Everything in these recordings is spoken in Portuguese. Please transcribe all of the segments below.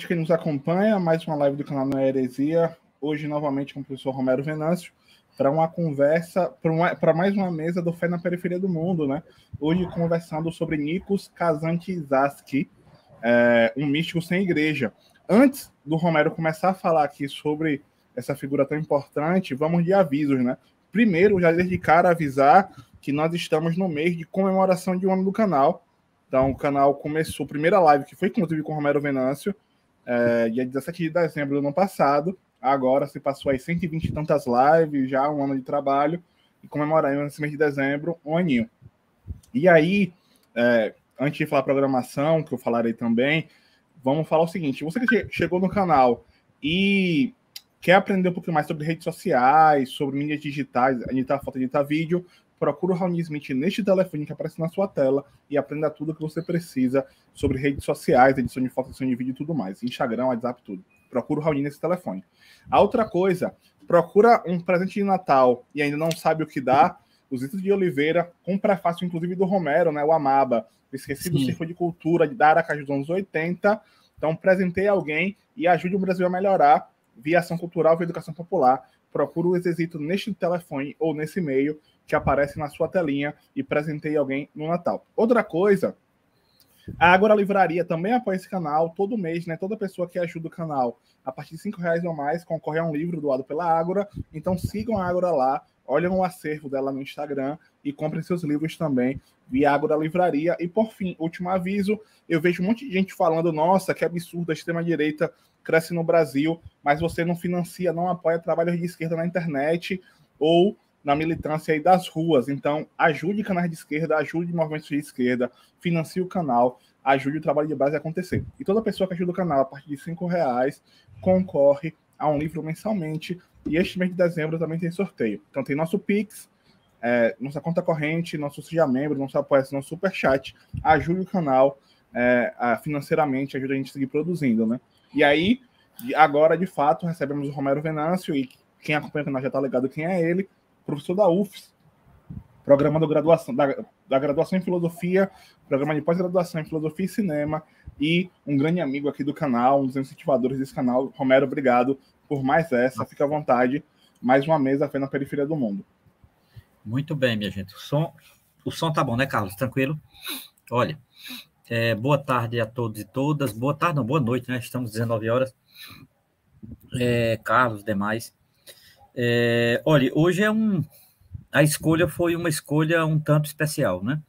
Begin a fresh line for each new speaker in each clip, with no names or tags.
noite, quem nos acompanha. Mais uma live do canal Na é Heresia. Hoje, novamente, com o professor Romero Venâncio, para uma conversa, para mais uma mesa do Fé na Periferia do Mundo, né? Hoje, conversando sobre Nikos Kazantizaski, é, um místico sem igreja. Antes do Romero começar a falar aqui sobre essa figura tão importante, vamos de avisos, né? Primeiro, já desde cara avisar que nós estamos no mês de comemoração de um ano do canal. Então, o canal começou, primeira live que foi inclusive com o Romero Venâncio, é, dia 17 de dezembro do ano passado. Agora se passou aí 120 e tantas lives, já um ano de trabalho, e comemoramos nesse mês de dezembro um aninho. E aí, é, antes de falar programação, que eu falarei também, vamos falar o seguinte: você que chegou no canal e quer aprender um pouco mais sobre redes sociais, sobre mídias digitais, editar tá, foto, editar vídeo, procura o Raoni Smith neste telefone que aparece na sua tela e aprenda tudo que você precisa sobre redes sociais, edição de fotos, edição de vídeo e tudo mais. Instagram, WhatsApp, tudo. Procura o Raoni nesse telefone. A outra coisa, procura um presente de Natal e ainda não sabe o que dá. Os itens de Oliveira, com prefácio, inclusive, do Romero, né? O Amaba. Esqueci do Círculo de Cultura de Aracaju dos anos 80. Então, presentei alguém e ajude o Brasil a melhorar via ação cultural, via educação popular. Procura o Exercito neste telefone ou nesse e-mail que aparece na sua telinha e presentei alguém no Natal. Outra coisa, a Agora Livraria também apoia esse canal todo mês, né? Toda pessoa que ajuda o canal a partir de cinco reais ou mais concorre a um livro doado pela Agora. Então sigam a Agora lá, olhem o acervo dela no Instagram e comprem seus livros também via Agora Livraria. E por fim, último aviso, eu vejo um monte de gente falando, nossa, que absurdo, a extrema-direita cresce no Brasil, mas você não financia, não apoia trabalhos de esquerda na internet ou na militância aí das ruas. Então, ajude canais de esquerda, ajude movimentos de esquerda, financie o canal, ajude o trabalho de base a acontecer. E toda pessoa que ajuda o canal a partir de cinco reais concorre a um livro mensalmente. E este mês de dezembro também tem sorteio. Então tem nosso Pix, é, nossa conta corrente, nosso Seja Membro, nosso apoia nosso Super Chat. Ajude o canal é, a, financeiramente, ajude a gente a seguir produzindo, né? E aí, agora, de fato, recebemos o Romero Venâncio e quem acompanha o canal já tá ligado quem é ele professor da UFES, programa graduação, da, da graduação em filosofia, programa de pós-graduação em filosofia e cinema, e um grande amigo aqui do canal, um dos incentivadores desse canal, Romero, obrigado por mais essa, fica à vontade, mais uma mesa feita na periferia do mundo.
Muito bem, minha gente, o som, o som tá bom, né, Carlos? Tranquilo? Olha, é, boa tarde a todos e todas, boa tarde, não, boa noite, né, estamos 19 horas, é, Carlos, demais, é, olha, hoje é um. A escolha foi uma escolha um tanto especial, né?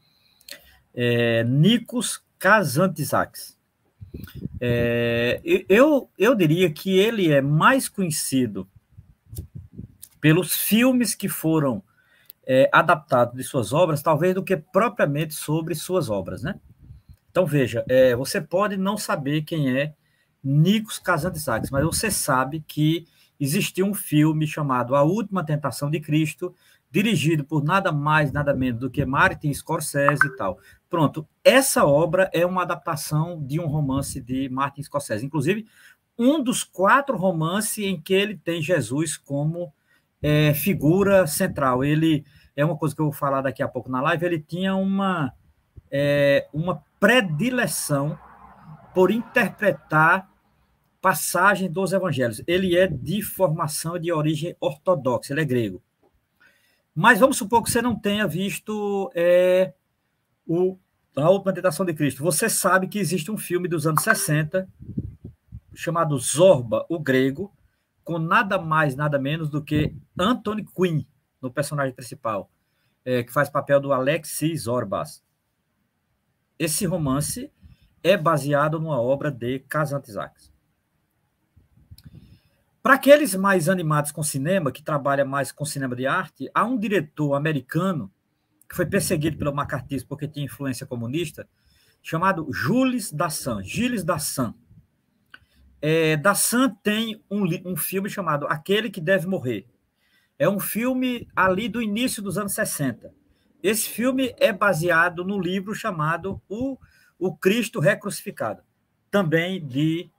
É, Nikos Kazantzakis. É, eu, eu diria que ele é mais conhecido pelos filmes que foram é, adaptados de suas obras, talvez do que propriamente sobre suas obras, né? Então veja, é, você pode não saber quem é Nikos Kazantzakis, mas você sabe que existiu um filme chamado A Última Tentação de Cristo, dirigido por nada mais, nada menos do que Martin Scorsese e tal. Pronto, essa obra é uma adaptação de um romance de Martin Scorsese. Inclusive, um dos quatro romances em que ele tem Jesus como é, figura central. Ele é uma coisa que eu vou falar daqui a pouco na live. Ele tinha uma é, uma predileção por interpretar passagem dos evangelhos. Ele é de formação de origem ortodoxa, ele é grego. Mas vamos supor que você não tenha visto é, o, A Última Tentação de Cristo. Você sabe que existe um filme dos anos 60 chamado Zorba, o Grego, com nada mais, nada menos do que Anthony Quinn, no personagem principal, é, que faz papel do Alexis Zorbas. Esse romance é baseado numa obra de Kazantzakis. Para aqueles mais animados com cinema, que trabalha mais com cinema de arte, há um diretor americano que foi perseguido pelo macartismo porque tinha influência comunista, chamado Jules Dassin. Gilles Dassin. É, Dassin tem um, um filme chamado Aquele que Deve Morrer. É um filme ali do início dos anos 60. Esse filme é baseado no livro chamado O, o Cristo Recrucificado, também de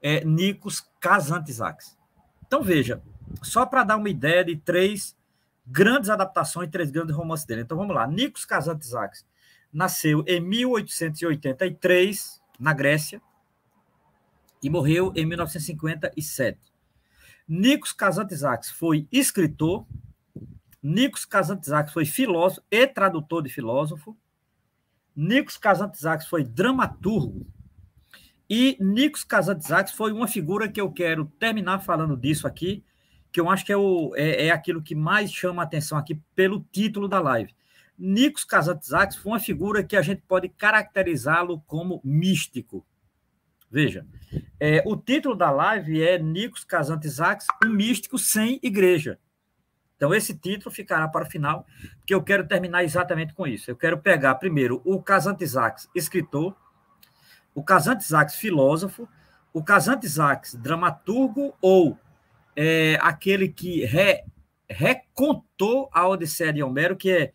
é, Nikos Kazantzakis. Então, veja, só para dar uma ideia de três grandes adaptações, três grandes romances dele. Então, vamos lá. Nikos Kazantzakis nasceu em 1883, na Grécia, e morreu em 1957. Nikos Kazantzakis foi escritor, Nikos Kazantzakis foi filósofo e tradutor de filósofo, Nikos Kazantzakis foi dramaturgo, e Nikos Kazantzakis foi uma figura que eu quero terminar falando disso aqui, que eu acho que é, o, é, é aquilo que mais chama a atenção aqui pelo título da live. Nikos Kazantzakis foi uma figura que a gente pode caracterizá-lo como místico. Veja, é, o título da live é Nikos Kazantzakis, um místico sem igreja. Então, esse título ficará para o final, porque eu quero terminar exatamente com isso. Eu quero pegar primeiro o Kazantzakis, escritor, o Casantes filósofo, o Casantes dramaturgo ou é, aquele que re, recontou a Odisseia de Homero, que é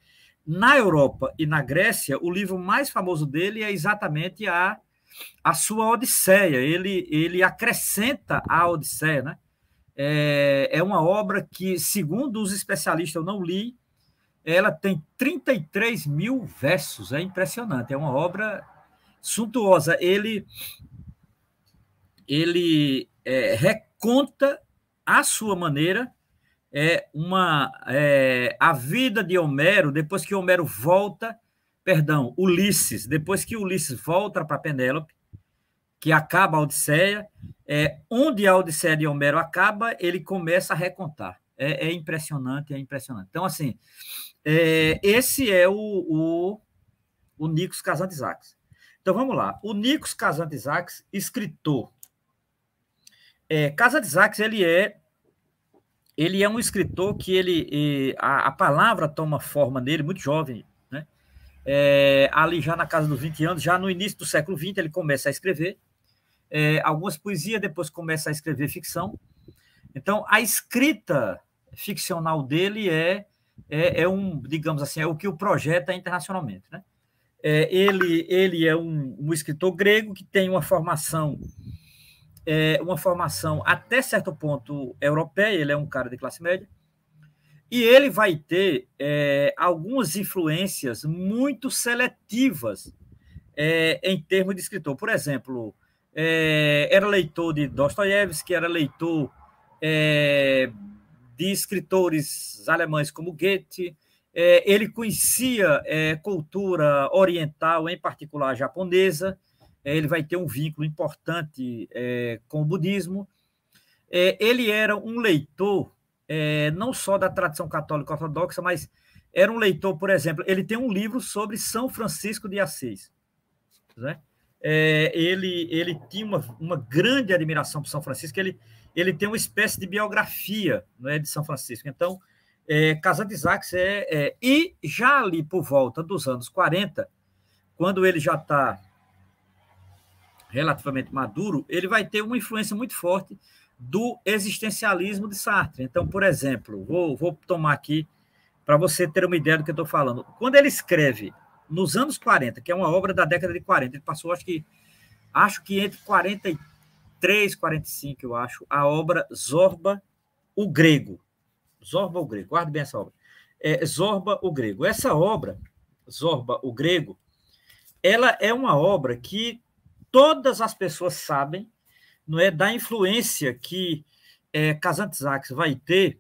na Europa e na Grécia, o livro mais famoso dele é exatamente a, a sua Odisseia. Ele, ele acrescenta a Odisseia, né? É, é uma obra que, segundo os especialistas, eu não li, ela tem 33 mil versos, é impressionante, é uma obra suntuosa. Ele, ele é, reconta à sua maneira é uma é, a vida de Homero depois que Homero volta, perdão, Ulisses depois que Ulisses volta para Penélope, que acaba a Odisseia, é, onde a Odisseia de Homero acaba, ele começa a recontar. É, é impressionante, é impressionante. Então assim, é, esse é o o, o Nicos Casandesaques. Então vamos lá. O Nicos Casandesax, escritor. É, ele é ele é um escritor que ele a, a palavra toma forma nele muito jovem, né? É, ali já na casa dos 20 anos, já no início do século 20 ele começa a escrever é, algumas poesias, depois começa a escrever ficção. Então a escrita ficcional dele é, é, é um digamos assim é o que o projeta internacionalmente, né? É, ele, ele é um, um, escritor grego que tem uma formação, é, uma formação até certo ponto europeia, ele é um cara de classe média, e ele vai ter é, algumas influências muito seletivas é, em termos de escritor. Por exemplo, é, era leitor de Dostoiévski, era leitor é, de escritores alemães como Goethe, é, ele conhecia é, cultura oriental, em particular japonesa. É, ele vai ter um vínculo importante é, com o budismo. É, ele era um leitor, é, não só da tradição católica ortodoxa, mas era um leitor, por exemplo, ele tem um livro sobre São Francisco de Assis. Né? ele, ele tinha uma, uma grande admiração por São Francisco, ele, ele tem uma espécie de biografia né, de São Francisco. Então, é, Casa de Isaacs é, é, E já ali por volta dos anos 40, quando ele já está relativamente maduro, ele vai ter uma influência muito forte do existencialismo de Sartre. Então, por exemplo, vou, vou tomar aqui para você ter uma ideia do que eu estou falando. Quando ele escreve nos anos 40, que é uma obra da década de 40, ele passou, acho que, acho que entre 43 e 45, eu acho, a obra Zorba, o Grego. Zorba o Grego, guarde bem essa obra. É, Zorba o Grego. Essa obra, Zorba o Grego, ela é uma obra que todas as pessoas sabem, não é da influência que é, Casantes vai ter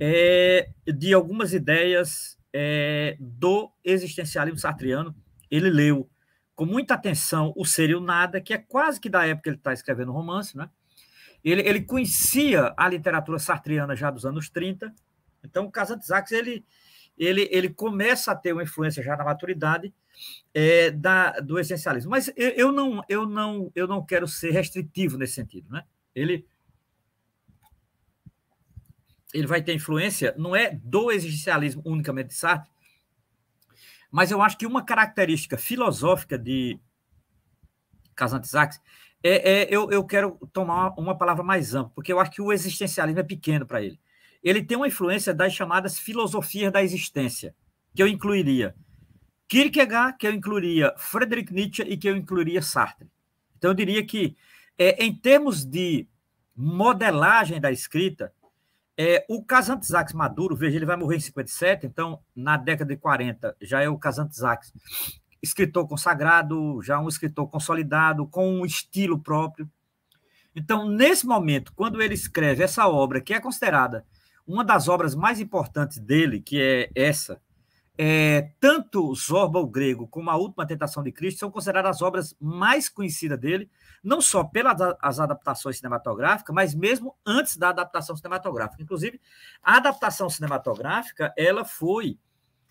é, de algumas ideias é, do existencialismo sartriano. Ele leu com muita atenção o Ser e o Nada, que é quase que da época que ele está escrevendo o romance, né? Ele, ele conhecia a literatura sartriana já dos anos 30, então o Casantes ele, ele, ele começa a ter uma influência já na maturidade é, da, do essencialismo. Mas eu, eu, não, eu, não, eu não quero ser restritivo nesse sentido. Né? Ele, ele vai ter influência, não é do existencialismo unicamente de Sartre, mas eu acho que uma característica filosófica de Casantes é, é, eu, eu quero tomar uma palavra mais ampla, porque eu acho que o existencialismo é pequeno para ele. Ele tem uma influência das chamadas filosofias da existência, que eu incluiria Kierkegaard, que eu incluiria Friedrich Nietzsche e que eu incluiria Sartre. Então, eu diria que, é, em termos de modelagem da escrita, é, o Kazantzakis Maduro, veja, ele vai morrer em 57, então, na década de 40, já é o Kazantzakis escritor consagrado, já um escritor consolidado, com um estilo próprio. Então, nesse momento, quando ele escreve essa obra, que é considerada uma das obras mais importantes dele, que é essa, é, tanto Zorba o Grego como A Última Tentação de Cristo são consideradas as obras mais conhecidas dele, não só pelas as adaptações cinematográficas, mas mesmo antes da adaptação cinematográfica. Inclusive, a adaptação cinematográfica ela foi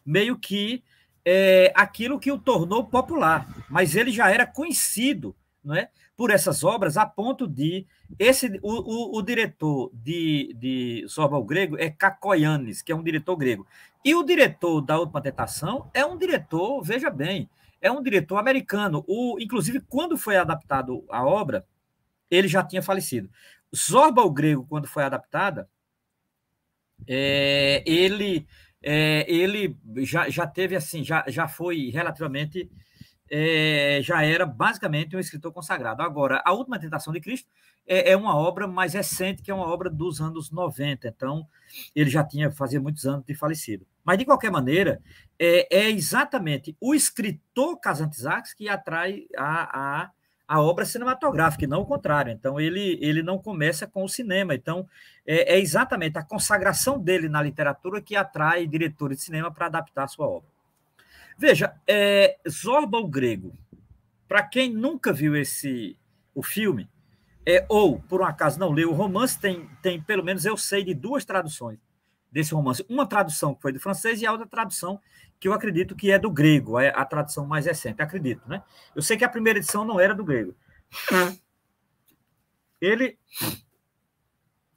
meio que é, aquilo que o tornou popular, mas ele já era conhecido não é, por essas obras a ponto de esse o, o, o diretor de, de Zorba Grego é Kakoyannis, que é um diretor grego. E o diretor da Última Tentação é um diretor, veja bem, é um diretor americano. O, inclusive, quando foi adaptado a obra, ele já tinha falecido. Zorba Grego, quando foi adaptada, é, ele é, ele já, já teve assim, já, já foi relativamente, é, já era basicamente um escritor consagrado. Agora, A Última Tentação de Cristo é, é, uma obra mais recente, que é uma obra dos anos 90, então ele já tinha, fazia muitos anos de falecido. Mas, de qualquer maneira, é, é exatamente o escritor Kazantzakis que atrai a, a a obra cinematográfica, e não o contrário. Então, ele, ele não começa com o cinema. Então, é, é exatamente a consagração dele na literatura que atrai diretores de cinema para adaptar a sua obra. Veja, é, Zorba o Grego, para quem nunca viu esse o filme, é, ou por um acaso não leu o romance, tem, tem pelo menos eu sei de duas traduções desse romance. Uma tradução que foi do francês e a outra tradução que eu acredito que é do grego, é a tradução mais recente, acredito, né? Eu sei que a primeira edição não era do grego. É. Ele.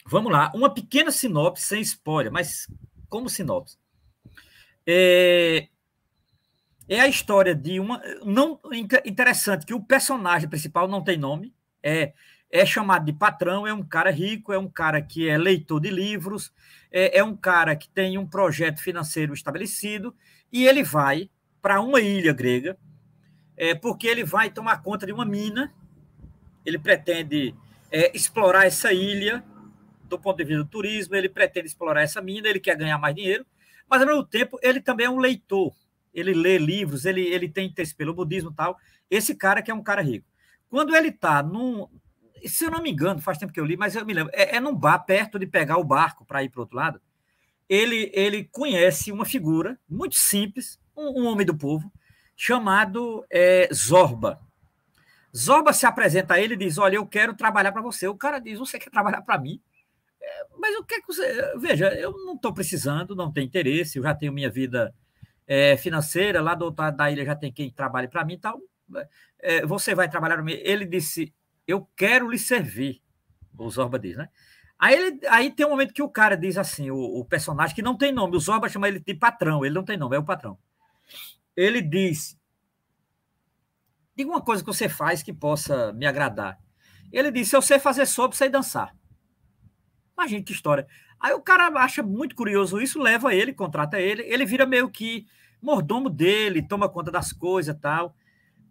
Vamos lá, uma pequena sinopse sem spoiler, mas como sinopse. É, é a história de uma. não Interessante que o personagem principal não tem nome. É é chamado de patrão, é um cara rico, é um cara que é leitor de livros, é, é um cara que tem um projeto financeiro estabelecido, e ele vai para uma ilha grega, é, porque ele vai tomar conta de uma mina, ele pretende é, explorar essa ilha do ponto de vista do turismo, ele pretende explorar essa mina, ele quer ganhar mais dinheiro, mas ao mesmo tempo ele também é um leitor, ele lê livros, ele, ele tem interesse pelo budismo e tal. Esse cara que é um cara rico. Quando ele está num, se eu não me engano, faz tempo que eu li, mas eu me lembro, é, é num bar perto de pegar o barco para ir para o outro lado. Ele, ele conhece uma figura muito simples, um, um homem do povo, chamado é, Zorba. Zorba se apresenta a ele e diz: Olha, eu quero trabalhar para você. O cara diz: Você quer trabalhar para mim? É, mas o que é que você. Veja, eu não estou precisando, não tenho interesse, eu já tenho minha vida é, financeira, lá do outro lado da ilha já tem quem trabalhe para mim e tal. É, você vai trabalhar para mim. Ele disse: eu quero lhe servir. O Zorba diz, né? Aí, ele, aí tem um momento que o cara diz assim, o, o, personagem que não tem nome, o Zorba chama ele de patrão, ele não tem nome, é o patrão. Ele diz: Diga uma coisa que você faz que possa me agradar. Ele diz: Se eu sei fazer sopa, sei dançar. Imagina que história. Aí o cara acha muito curioso isso, leva ele, contrata ele, ele vira meio que mordomo dele, toma conta das coisas tal.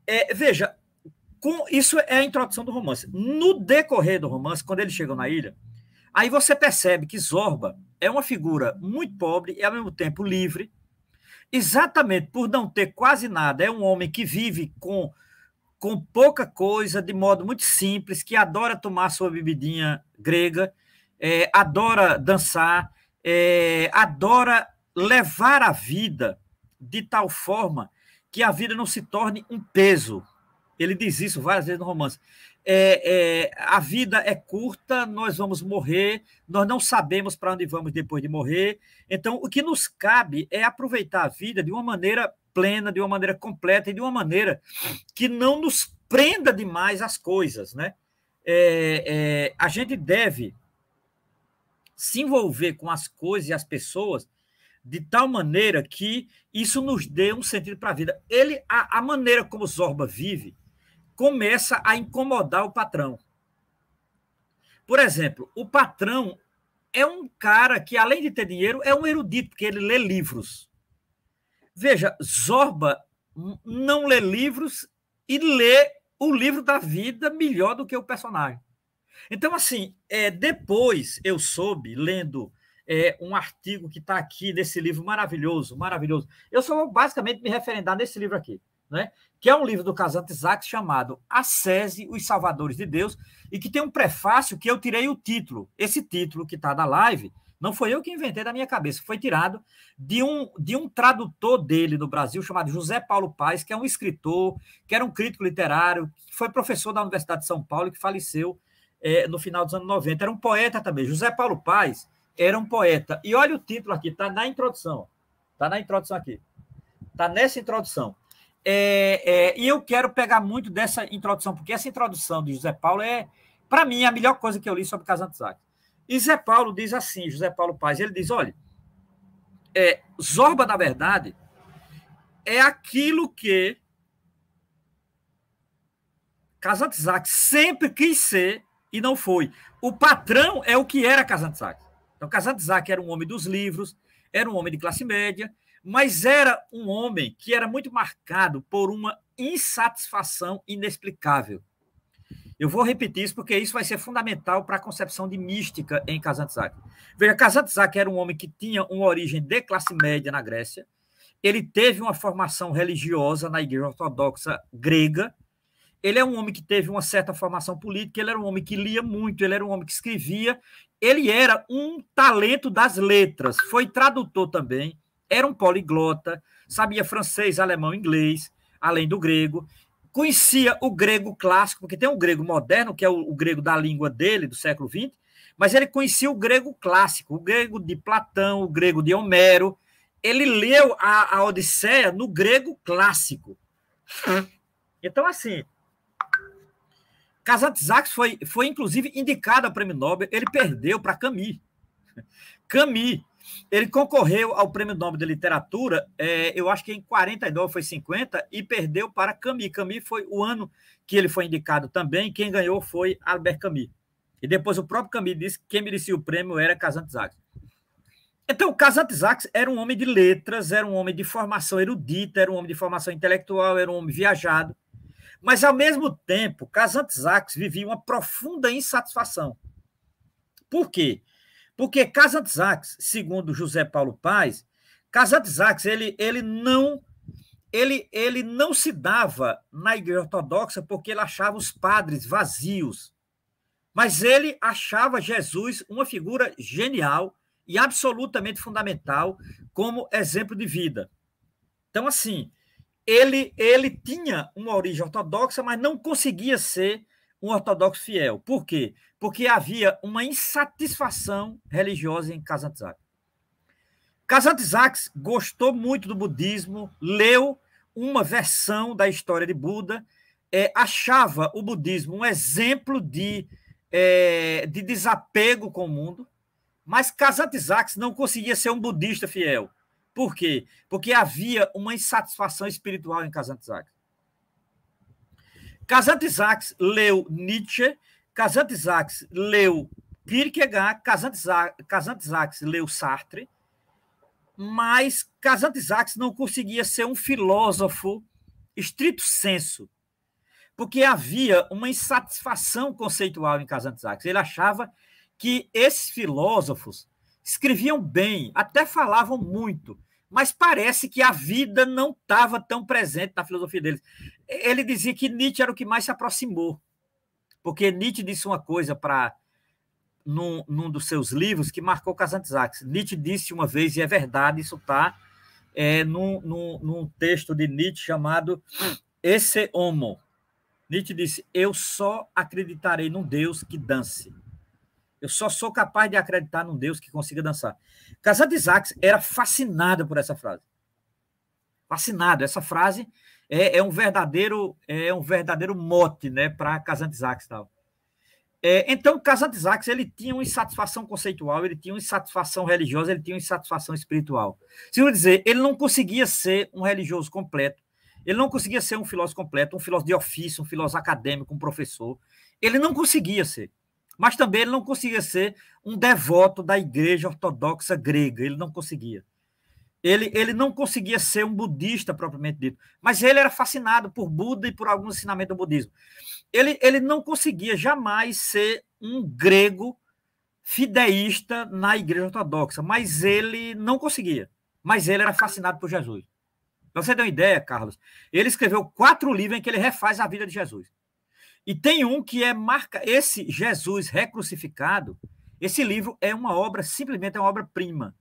É, veja, com, isso é a introdução do romance. No decorrer do romance, quando eles chegam na ilha, aí você percebe que Zorba é uma figura muito pobre e, ao mesmo tempo, livre, exatamente por não ter quase nada. É um homem que vive com, com pouca coisa, de modo muito simples, que adora tomar sua bebidinha grega, é, adora dançar, é, adora levar a vida de tal forma que a vida não se torne um peso ele diz isso várias vezes no romance. É, é, a vida é curta, nós vamos morrer, nós não sabemos para onde vamos depois de morrer. Então, o que nos cabe é aproveitar a vida de uma maneira plena, de uma maneira completa e de uma maneira que não nos prenda demais as coisas, né? É, é, a gente deve se envolver com as coisas e as pessoas de tal maneira que isso nos dê um sentido para a vida. Ele, a, a maneira como Zorba vive começa a incomodar o patrão. Por exemplo, o patrão é um cara que, além de ter dinheiro, é um erudito, porque ele lê livros. Veja, Zorba não lê livros e lê o livro da vida melhor do que o personagem. Então, assim, é, depois eu soube, lendo é, um artigo que está aqui nesse livro maravilhoso, maravilhoso. Eu só vou basicamente me referendar nesse livro aqui, né? que é um livro do Casante Isaacs chamado Acese, os Salvadores de Deus, e que tem um prefácio que eu tirei o título. Esse título que está na live não foi eu que inventei da minha cabeça, foi tirado de um, de um tradutor dele no Brasil, chamado José Paulo Paes, que é um escritor, que era um crítico literário, que foi professor da Universidade de São Paulo e que faleceu é, no final dos anos 90. Era um poeta também. José Paulo Paes era um poeta. E olha o título aqui, está na introdução. Está na introdução aqui. Está nessa introdução é, é, e eu quero pegar muito dessa introdução, porque essa introdução de José Paulo é, para mim, a melhor coisa que eu li sobre Casantzaki. E José Paulo diz assim, José Paulo Paz, ele diz, olha, é, Zorba, da verdade, é aquilo que Casantzaki sempre quis ser e não foi. O patrão é o que era Casantzaki. Então, Casantzaki era um homem dos livros, era um homem de classe média, mas era um homem que era muito marcado por uma insatisfação inexplicável. Eu vou repetir isso porque isso vai ser fundamental para a concepção de mística em Kazantzak. Veja, Kazantzak era um homem que tinha uma origem de classe média na Grécia, ele teve uma formação religiosa na Igreja Ortodoxa grega, ele é um homem que teve uma certa formação política, ele era um homem que lia muito, ele era um homem que escrevia, ele era um talento das letras, foi tradutor também, era um poliglota, sabia francês, alemão, inglês, além do grego. Conhecia o grego clássico, porque tem um grego moderno, que é o, o grego da língua dele, do século XX, mas ele conhecia o grego clássico, o grego de Platão, o grego de Homero. Ele leu a, a Odisseia no grego clássico. Então, assim, Kazantzakis foi, foi, inclusive, indicado ao prêmio Nobel, ele perdeu para Camus. Camus, ele concorreu ao Prêmio Nobel de Literatura, é, eu acho que em 49 foi 50, e perdeu para Camus. Camus foi o ano que ele foi indicado também, quem ganhou foi Albert Camus. E depois o próprio Camus disse que quem merecia o prêmio era Casante Aques. Então, Casante Aques era um homem de letras, era um homem de formação erudita, era um homem de formação intelectual, era um homem viajado. Mas, ao mesmo tempo, Casante Aques vivia uma profunda insatisfação. Por quê? Porque Casadesax, segundo José Paulo Paz, Casadesax, ele, ele não ele, ele não se dava na igreja ortodoxa porque ele achava os padres vazios. Mas ele achava Jesus uma figura genial e absolutamente fundamental como exemplo de vida. Então assim, ele ele tinha uma origem ortodoxa, mas não conseguia ser um ortodoxo fiel. Por quê? Porque havia uma insatisfação religiosa em Kazantzak. Kazantzak gostou muito do budismo, leu uma versão da história de Buda, é, achava o budismo um exemplo de, é, de desapego com o mundo, mas Kazantzak não conseguia ser um budista fiel. Por quê? Porque havia uma insatisfação espiritual em Kazantzak. Kazantzakis leu Nietzsche, Kazantzakis leu Kierkegaard, Kazantzakis leu Sartre, mas Kazantzakis não conseguia ser um filósofo estrito senso, porque havia uma insatisfação conceitual em Kazantzakis. Ele achava que esses filósofos escreviam bem, até falavam muito, mas parece que a vida não estava tão presente na filosofia deles. Ele dizia que Nietzsche era o que mais se aproximou, porque Nietzsche disse uma coisa para num, num, dos seus livros que marcou Casantes Nietzsche disse uma vez, e é verdade, isso está é, num, num, num texto de Nietzsche chamado Esse Homo. Nietzsche disse: Eu só acreditarei num Deus que dance. Eu só sou capaz de acreditar num Deus que consiga dançar. Cassandra Isaacs era fascinada por essa frase. Fascinado. Essa frase é, é um verdadeiro é um verdadeiro mote, né, para Cassandra Isaacs tal. É, então, Cassandra Isaacs ele tinha uma insatisfação conceitual, ele tinha uma insatisfação religiosa, ele tinha uma insatisfação espiritual. Segundo dizer, ele não conseguia ser um religioso completo. Ele não conseguia ser um filósofo completo, um filósofo de ofício, um filósofo acadêmico, um professor. Ele não conseguia ser. Mas também ele não conseguia ser um devoto da igreja ortodoxa grega, ele não conseguia. Ele, ele não conseguia ser um budista propriamente dito, mas ele era fascinado por Buda e por algum ensinamento do budismo. Ele, ele não conseguia jamais ser um grego fideísta na igreja ortodoxa, mas ele não conseguia. Mas ele era fascinado por Jesus. Pra você ter uma ideia, Carlos, ele escreveu quatro livros em que ele refaz a vida de Jesus. E tem um que é marca, esse Jesus recrucificado, esse livro é uma obra, simplesmente é uma obra-prima.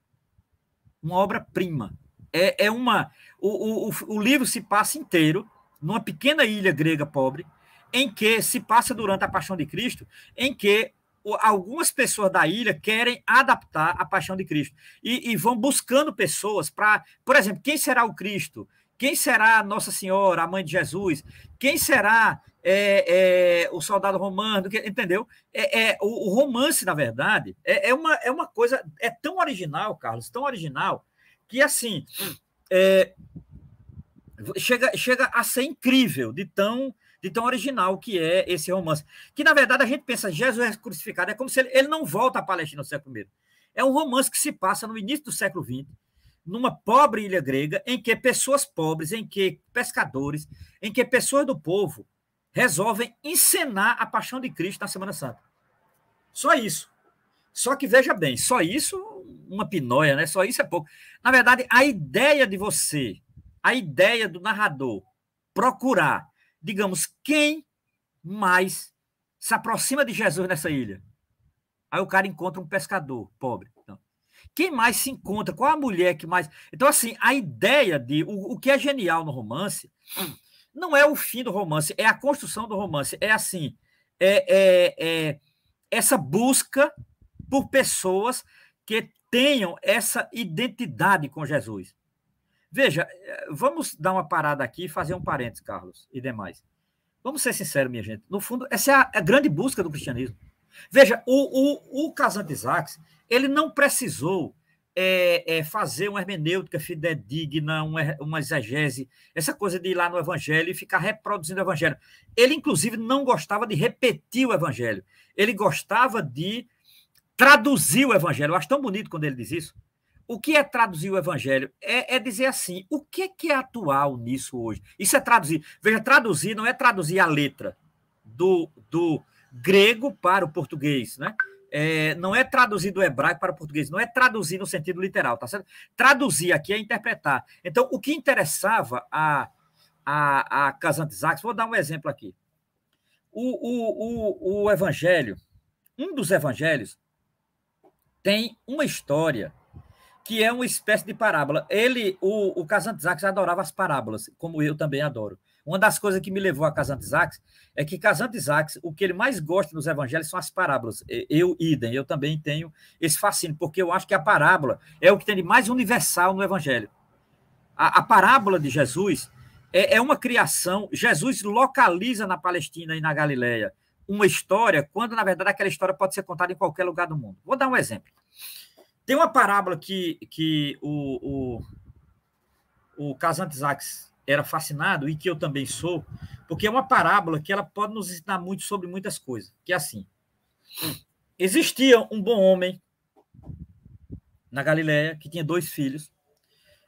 Uma obra-prima. É, é uma. O, o, o livro se passa inteiro numa pequena ilha grega pobre, em que se passa durante a Paixão de Cristo, em que algumas pessoas da ilha querem adaptar a Paixão de Cristo e, e vão buscando pessoas para, por exemplo, quem será o Cristo? Quem será Nossa Senhora, a mãe de Jesus? Quem será é, é, o Soldado Romano, que, entendeu? É, é o, o, romance, na verdade, é, é, uma, é uma coisa, é tão original, Carlos, tão original, que assim, é, chega, chega a ser incrível de tão, de tão original que é esse romance. Que, na verdade, a gente pensa, Jesus é crucificado, é como se ele, ele não volta à Palestina no século I. É um romance que se passa no início do século XX, numa pobre ilha grega, em que pessoas pobres, em que pescadores, em que pessoas do povo resolvem encenar a paixão de Cristo na Semana Santa. Só isso. Só que veja bem, só isso uma pinóia, né? Só isso é pouco. Na verdade, a ideia de você, a ideia do narrador procurar, digamos, quem mais se aproxima de Jesus nessa ilha. Aí o cara encontra um pescador pobre. Então, quem mais se encontra? Qual a mulher que mais. Então, assim, a ideia de. O, o que é genial no romance não é o fim do romance, é a construção do romance. É assim, é, é, é essa busca por pessoas que tenham essa identidade com Jesus. Veja, vamos dar uma parada aqui e fazer um parênteses, Carlos, e demais. Vamos ser sinceros, minha gente. No fundo, essa é a, a grande busca do cristianismo. Veja, o, o, o ele não precisou é, é fazer uma hermenêutica fidedigna, uma, uma exegese, essa coisa de ir lá no Evangelho e ficar reproduzindo o Evangelho. Ele, inclusive, não gostava de repetir o Evangelho, ele gostava de traduzir o Evangelho. Eu acho tão bonito quando ele diz isso. O que é traduzir o evangelho? É, é, dizer assim, o que, que é atual nisso hoje? Isso é traduzir. Veja, traduzir não é traduzir a letra do, do grego para o português, né? é, não é traduzir do hebraico para o português, não é traduzir no sentido literal, tá certo? Traduzir aqui é interpretar. Então, o que interessava a, a, a Kazantzakis, vou dar um exemplo aqui. O, o, o, o evangelho, um dos evangelhos, tem uma história que é uma espécie de parábola. Ele, o, o Kazantzakis adorava as parábolas, como eu também adoro. Uma das coisas que me levou a Casante Isaacs é que Casante Isaacs, o que ele mais gosta nos evangelhos são as parábolas. Eu, idem, eu também tenho esse fascínio, porque eu acho que a parábola é o que tem de mais universal no evangelho. A, a parábola de Jesus é, é uma criação. Jesus localiza na Palestina e na Galileia uma história, quando na verdade aquela história pode ser contada em qualquer lugar do mundo. Vou dar um exemplo. Tem uma parábola que, que o, o, o Casantes era fascinado e que eu também sou, porque é uma parábola que ela pode nos ensinar muito sobre muitas coisas, que é assim. Existia um bom homem na Galiléia que tinha dois filhos.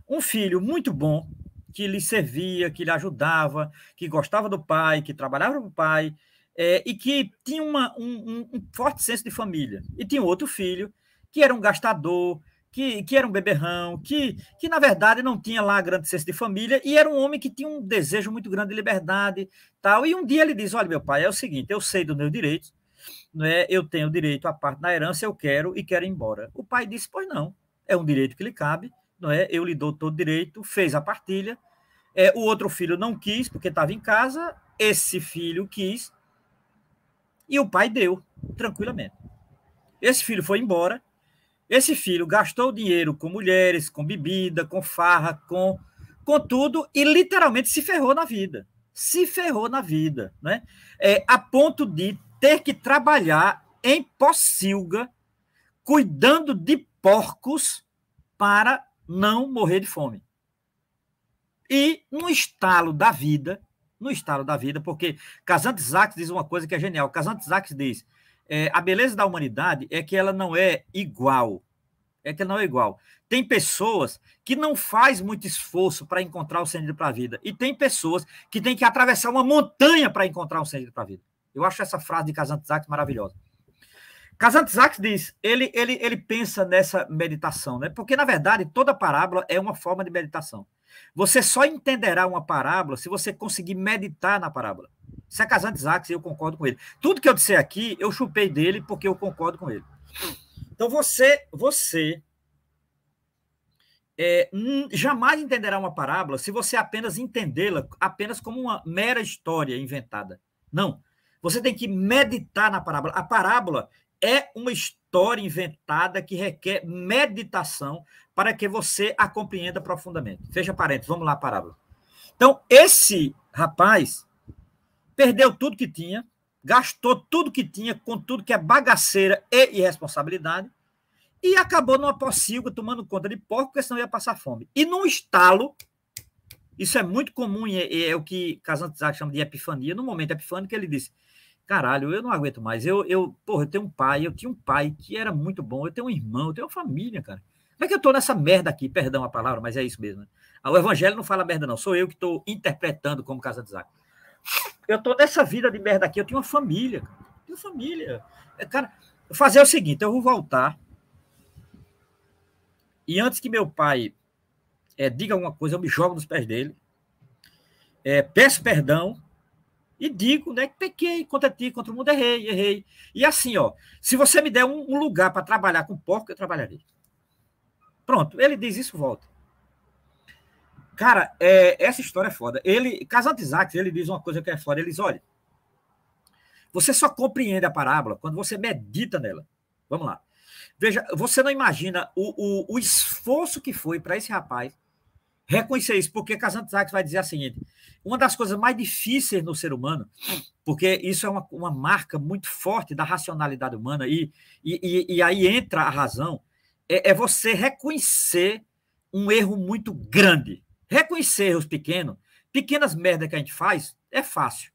Um filho muito bom, que lhe servia, que lhe ajudava, que gostava do pai, que trabalhava para o pai, é, e que tinha uma, um, um forte senso de família. E tinha outro filho que era um gastador, que, que era um beberrão, que, que na verdade não tinha lá grande senso de família e era um homem que tinha um desejo muito grande de liberdade. tal. E um dia ele diz: Olha, meu pai, é o seguinte, eu sei dos meus direitos, né, eu tenho direito à parte da herança, eu quero e quero ir embora. O pai disse: Pois não, é um direito que lhe cabe, não é? eu lhe dou todo direito, fez a partilha. É, o outro filho não quis, porque estava em casa, esse filho quis, e o pai deu, tranquilamente. Esse filho foi embora, esse filho gastou dinheiro com mulheres, com bebida, com farra, com, com tudo e literalmente se ferrou na vida. Se ferrou na vida, né? É, a ponto de ter que trabalhar em pocilga, cuidando de porcos para não morrer de fome. E no estalo da vida, no estalo da vida, porque Casantes Isaacs diz uma coisa que é genial. Casantes Isaacs diz: é, a beleza da humanidade é que ela não é igual. É que ela não é igual. Tem pessoas que não faz muito esforço para encontrar o sentido para a vida. E tem pessoas que têm que atravessar uma montanha para encontrar um sentido para a vida. Eu acho essa frase de Kazantzakis maravilhosa. Kazantzakis diz, ele, ele, ele pensa nessa meditação, né? Porque, na verdade, toda parábola é uma forma de meditação. Você só entenderá uma parábola se você conseguir meditar na parábola. Isso é Casandesax e eu concordo com ele. Tudo que eu disser aqui, eu chupei dele porque eu concordo com ele. Então você, você é, hum, jamais entenderá uma parábola se você apenas entendê-la apenas como uma mera história inventada. Não. Você tem que meditar na parábola. A parábola é uma história inventada que requer meditação para que você a compreenda profundamente. Fecha parênteses, vamos lá a parábola. Então, esse rapaz, perdeu tudo que tinha, gastou tudo que tinha, com tudo que é bagaceira e irresponsabilidade, e acabou numa pocilga tomando conta de porco, porque senão ia passar fome. E num estalo, isso é muito comum, é, é o que Kazantzak chama de epifania. No momento epifânico, ele disse: Caralho, eu não aguento mais. Eu, eu, porra, eu tenho um pai, eu tinha um pai que era muito bom, eu tenho um irmão, eu tenho uma família, cara. Como é que eu tô nessa merda aqui? Perdão a palavra, mas é isso mesmo. Né? Ah, o evangelho não fala merda, não. Sou eu que estou interpretando como Kazantzak eu tô nessa vida de merda aqui, eu tenho uma família, cara. tenho família. É, cara, fazer o seguinte, eu vou voltar. E antes que meu pai é, diga alguma coisa, eu me jogo nos pés dele. É, peço perdão e digo, né, que pequei contra ti, contra o mundo, errei, errei. E assim, ó, se você me der um, um lugar para trabalhar com porco, eu trabalharei. Pronto, ele diz isso, volta. Cara, é, essa história é foda. Ele, Casantisacos, ele diz uma coisa que é foda. Ele diz, olha, você só compreende a parábola quando você medita nela. Vamos lá. Veja, você não imagina o, o, o esforço que foi para esse rapaz reconhecer isso, porque Casantisacos vai dizer assim seguinte, uma das coisas mais difíceis no ser humano, porque isso é uma, uma marca muito forte da racionalidade humana, e, e, e aí entra a razão, é, é você reconhecer um erro muito grande. Reconhecer erros pequenos, pequenas merdas que a gente faz, é fácil.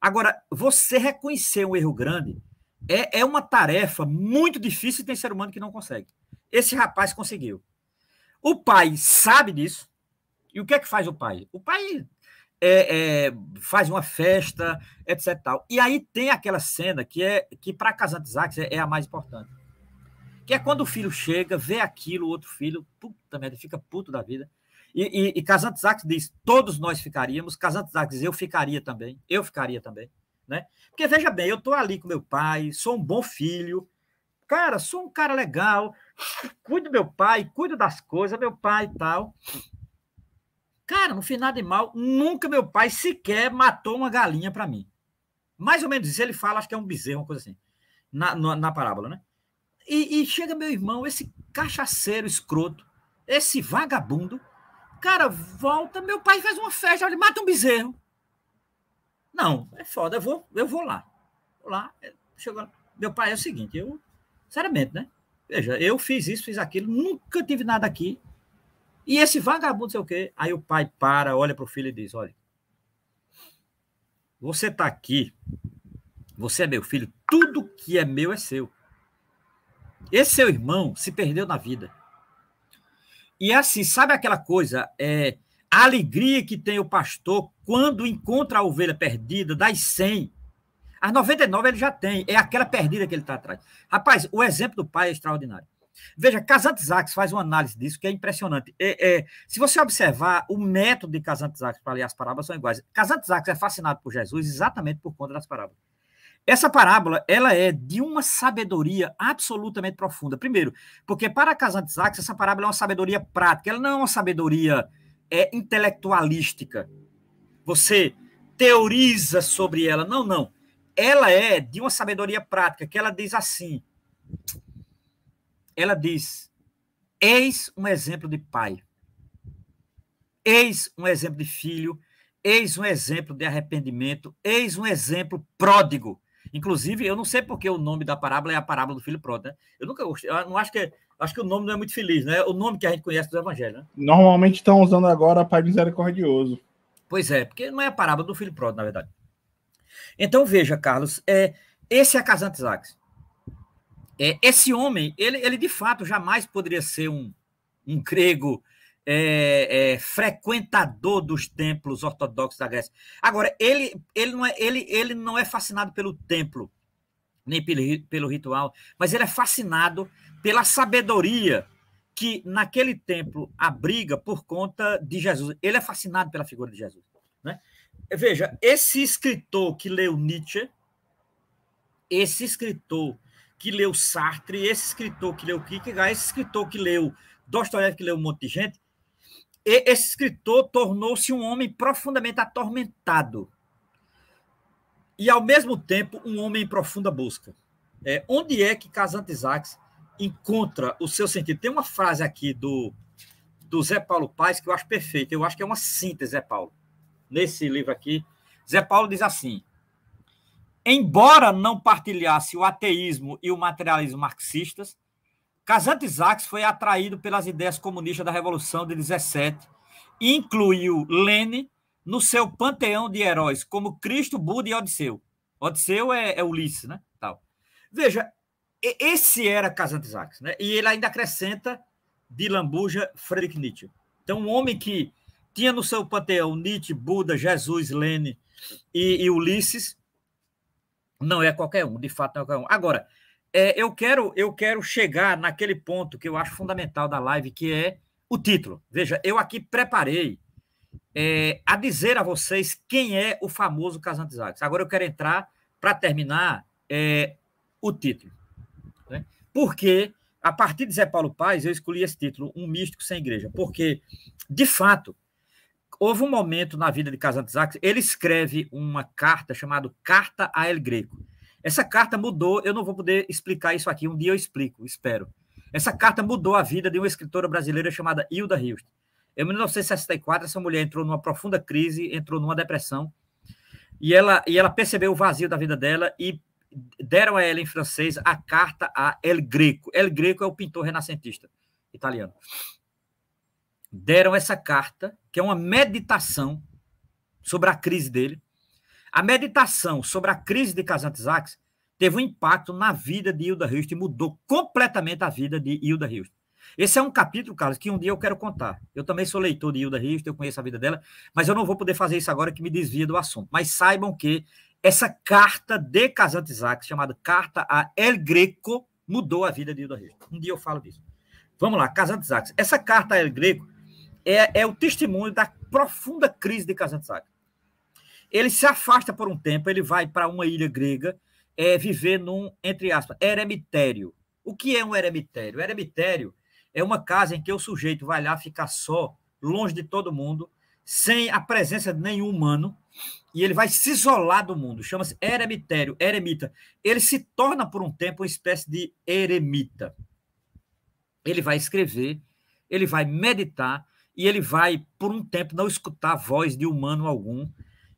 Agora, você reconhecer um erro grande é, é uma tarefa muito difícil e tem ser humano que não consegue. Esse rapaz conseguiu. O pai sabe disso. E o que é que faz o pai? O pai é, é, faz uma festa, etc. Tal. E aí tem aquela cena que é que para casar Isaacs é, é, a mais importante. Que é quando o filho chega, vê aquilo, o outro filho, puta merda, fica puto da vida. E, e, e diz: todos nós ficaríamos. Kazantzakis diz: eu ficaria também. Eu ficaria também. Né? Porque veja bem, eu estou ali com meu pai, sou um bom filho, cara, sou um cara legal, cuido do meu pai, cuido das coisas, meu pai e tal. Cara, não fiz nada de mal, nunca meu pai sequer matou uma galinha para mim. Mais ou menos isso, ele fala, acho que é um bezerro, uma coisa assim, na, na, na parábola, né? E, e chega meu irmão, esse cachaceiro escroto, esse vagabundo, Cara, volta. Meu pai fez uma festa, ele mata um bezerro. Não, é foda, eu vou, eu vou lá. Vou lá, é, chegou Meu pai é o seguinte, eu, sinceramente, né? Veja, eu fiz isso, fiz aquilo, nunca tive nada aqui. E esse vagabundo, sei o quê. Aí o pai para, olha para o filho e diz: olha, você está aqui, você é meu filho, tudo que é meu é seu. Esse seu irmão se perdeu na vida. E é assim, sabe aquela coisa? É, a alegria que tem o pastor quando encontra a ovelha perdida, das 100. As 99 ele já tem, é aquela perdida que ele está atrás. Rapaz, o exemplo do pai é extraordinário. Veja, Casantes faz uma análise disso que é impressionante. É, é, se você observar, o método de Casantes para ler as parábolas são iguais. Casantes é fascinado por Jesus exatamente por conta das parábolas. Essa parábola, ela é de uma sabedoria absolutamente profunda. Primeiro, porque para Casantes essa parábola é uma sabedoria prática, ela não é uma sabedoria é, intelectualística. Você teoriza sobre ela. Não, não. Ela é de uma sabedoria prática, que ela diz assim. Ela diz: Eis um exemplo de pai. Eis um exemplo de filho. Eis um exemplo de arrependimento. Eis um exemplo pródigo Inclusive, eu não sei porque o nome da parábola é a parábola do filho pródigo, né? Eu nunca gostei, eu não acho que acho que o nome não é muito feliz, né? É o nome que a gente conhece do evangelho, né?
Normalmente estão usando agora Pai misericordioso.
Pois é, porque não é a parábola do filho pródigo, na verdade. Então, veja, Carlos, é esse é Casante Zax. É, esse homem, ele, ele de fato jamais poderia ser um, um grego é, é, frequentador dos templos ortodoxos da Grécia. Agora, ele, ele, não, é, ele, ele não é fascinado pelo templo, nem pelo, pelo ritual, mas ele é fascinado pela sabedoria que naquele templo abriga por conta de Jesus. Ele é fascinado pela figura de Jesus. Né? Veja, esse escritor que leu Nietzsche, esse escritor que leu Sartre, esse escritor que leu Kierkegaard, esse escritor que leu Dostoiévski, que leu um monte de gente, esse escritor tornou-se um homem profundamente atormentado e, ao mesmo tempo, um homem em profunda busca. É, onde é que Casantes Isaacs encontra o seu sentido? Tem uma frase aqui do, do Zé Paulo Paes que eu acho perfeita, eu acho que é uma síntese, Zé Paulo. Nesse livro aqui, Zé Paulo diz assim: embora não partilhasse o ateísmo e o materialismo marxistas, Casante Isaacs foi atraído pelas ideias comunistas da Revolução de 17 e incluiu Lênin no seu panteão de heróis, como Cristo, Buda e Odisseu. Odisseu é, é Ulisses, né? Tal. Veja, esse era Casante Isaacs, né? E ele ainda acrescenta de Lambuja Friedrich Nietzsche. Então, um homem que tinha no seu panteão Nietzsche, Buda, Jesus, Lênin e, e Ulisses, não é qualquer um, de fato não é qualquer um. Agora, é, eu quero eu quero chegar naquele ponto que eu acho fundamental da live, que é o título. Veja, eu aqui preparei é, a dizer a vocês quem é o famoso Casantes Agora eu quero entrar para terminar é, o título. Né? Porque, a partir de Zé Paulo Paz, eu escolhi esse título, Um Místico Sem Igreja, porque, de fato, houve um momento na vida de Casantes ele escreve uma carta chamada Carta a El Greco, essa carta mudou, eu não vou poder explicar isso aqui, um dia eu explico, espero. Essa carta mudou a vida de uma escritora brasileira chamada Hilda Hilst. Em 1964, essa mulher entrou numa profunda crise, entrou numa depressão, e ela, e ela percebeu o vazio da vida dela e deram a ela, em francês, a carta a El Greco. El Greco é o pintor renascentista italiano. Deram essa carta, que é uma meditação sobre a crise dele, a meditação sobre a crise de Kazantzakis teve um impacto na vida de Hilda Hilst e mudou completamente a vida de Hilda Hilst. Esse é um capítulo, Carlos, que um dia eu quero contar. Eu também sou leitor de Hilda Hilst, eu conheço a vida dela, mas eu não vou poder fazer isso agora que me desvia do assunto. Mas saibam que essa carta de Kazantzakis, chamada Carta a El Greco, mudou a vida de Hilda Hilst. Um dia eu falo disso. Vamos lá, Kazantzakis. Essa carta a El Greco é, é o testemunho da profunda crise de Kazantzakis. Ele se afasta por um tempo, ele vai para uma ilha grega é, viver num, entre aspas, eremitério. O que é um eremitério? O eremitério é uma casa em que o sujeito vai lá ficar só, longe de todo mundo, sem a presença de nenhum humano, e ele vai se isolar do mundo. Chama-se eremitério, eremita. Ele se torna por um tempo uma espécie de eremita. Ele vai escrever, ele vai meditar e ele vai por um tempo não escutar a voz de humano algum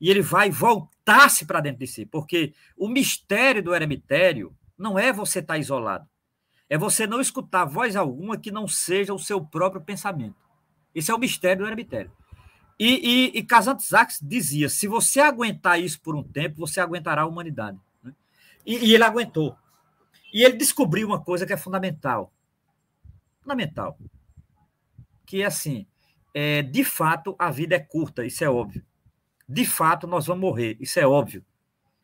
e ele vai voltar-se para dentro de si, porque o mistério do eremitério não é você estar tá isolado, é você não escutar voz alguma que não seja o seu próprio pensamento. Esse é o mistério do eremitério. E, e, e Kazantzakis dizia: se você aguentar isso por um tempo, você aguentará a humanidade. Né? E, e ele aguentou. E ele descobriu uma coisa que é fundamental. Fundamental. Que é assim: é, de fato, a vida é curta, isso é óbvio de fato nós vamos morrer, isso é óbvio.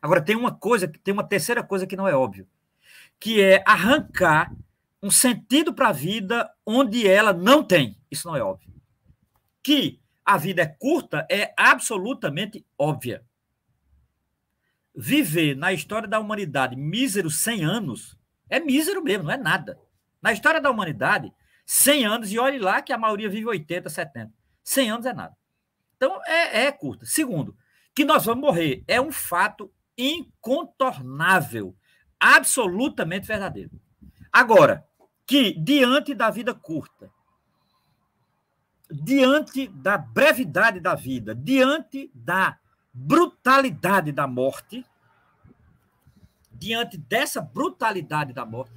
Agora tem uma coisa, tem uma terceira coisa que não é óbvio, que é arrancar um sentido para a vida onde ela não tem. Isso não é óbvio. Que a vida é curta é absolutamente óbvia. Viver na história da humanidade mísero 100 anos é mísero mesmo, não é nada. Na história da humanidade, 100 anos, e olhe lá que a maioria vive 80, 70. 100 anos é nada. Então, é, é curta. Segundo, que nós vamos morrer. É um fato incontornável, absolutamente verdadeiro. Agora, que diante da vida curta, diante da brevidade da vida, diante da brutalidade da morte, diante dessa brutalidade da morte,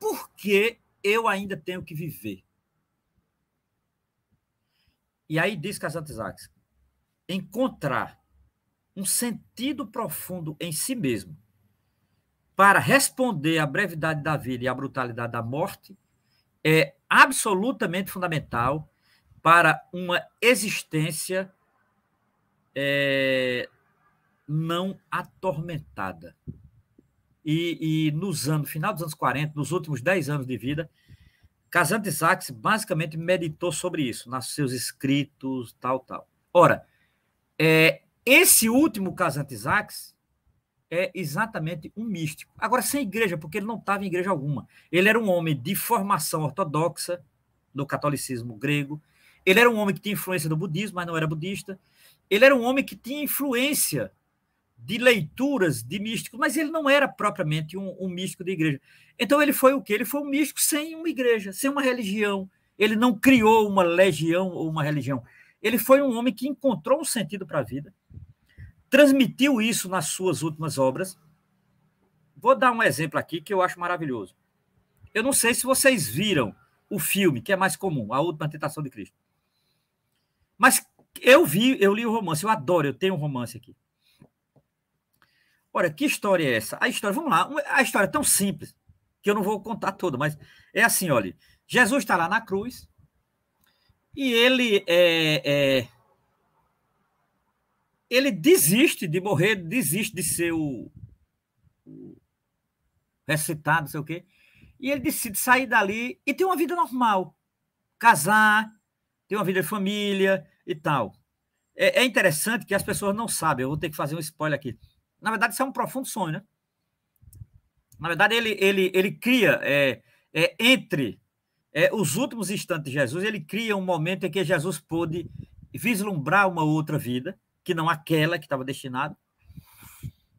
por que eu ainda tenho que viver? E aí diz Cassanto Isaacs, encontrar um sentido profundo em si mesmo para responder à brevidade da vida e à brutalidade da morte é absolutamente fundamental para uma existência é, não atormentada. E, e, nos anos, final dos anos 40, nos últimos 10 anos de vida, Casante de basicamente meditou sobre isso, nos seus escritos, tal, tal. Ora, é, esse último Casante de é exatamente um místico. Agora, sem igreja, porque ele não estava em igreja alguma. Ele era um homem de formação ortodoxa, do catolicismo grego. Ele era um homem que tinha influência do budismo, mas não era budista. Ele era um homem que tinha influência de leituras de místico, mas ele não era propriamente um, um místico de igreja. Então ele foi o que? Ele foi um místico sem uma igreja, sem uma religião. Ele não criou uma legião ou uma religião. Ele foi um homem que encontrou um sentido para a vida, transmitiu isso nas suas últimas obras. Vou dar um exemplo aqui que eu acho maravilhoso. Eu não sei se vocês viram o filme que é mais comum, A Última Tentação de Cristo. Mas eu vi, eu li o romance, eu adoro, eu tenho um romance aqui. Olha, que história é essa? A história, vamos lá, a história é tão simples que eu não vou contar toda, mas é assim, olha, Jesus está lá na cruz e ele é, é, ele desiste de morrer, desiste de ser o, o recitado, não sei o quê, e ele decide sair dali e ter uma vida normal, casar, ter uma vida de família e tal. É, é interessante que as pessoas não sabem, eu vou ter que fazer um spoiler aqui na verdade, isso é um profundo sonho, né? Na verdade, ele, ele, ele cria é, é, entre é, os últimos instantes de Jesus, ele cria um momento em que Jesus pôde vislumbrar uma outra vida, que não aquela que estava destinada,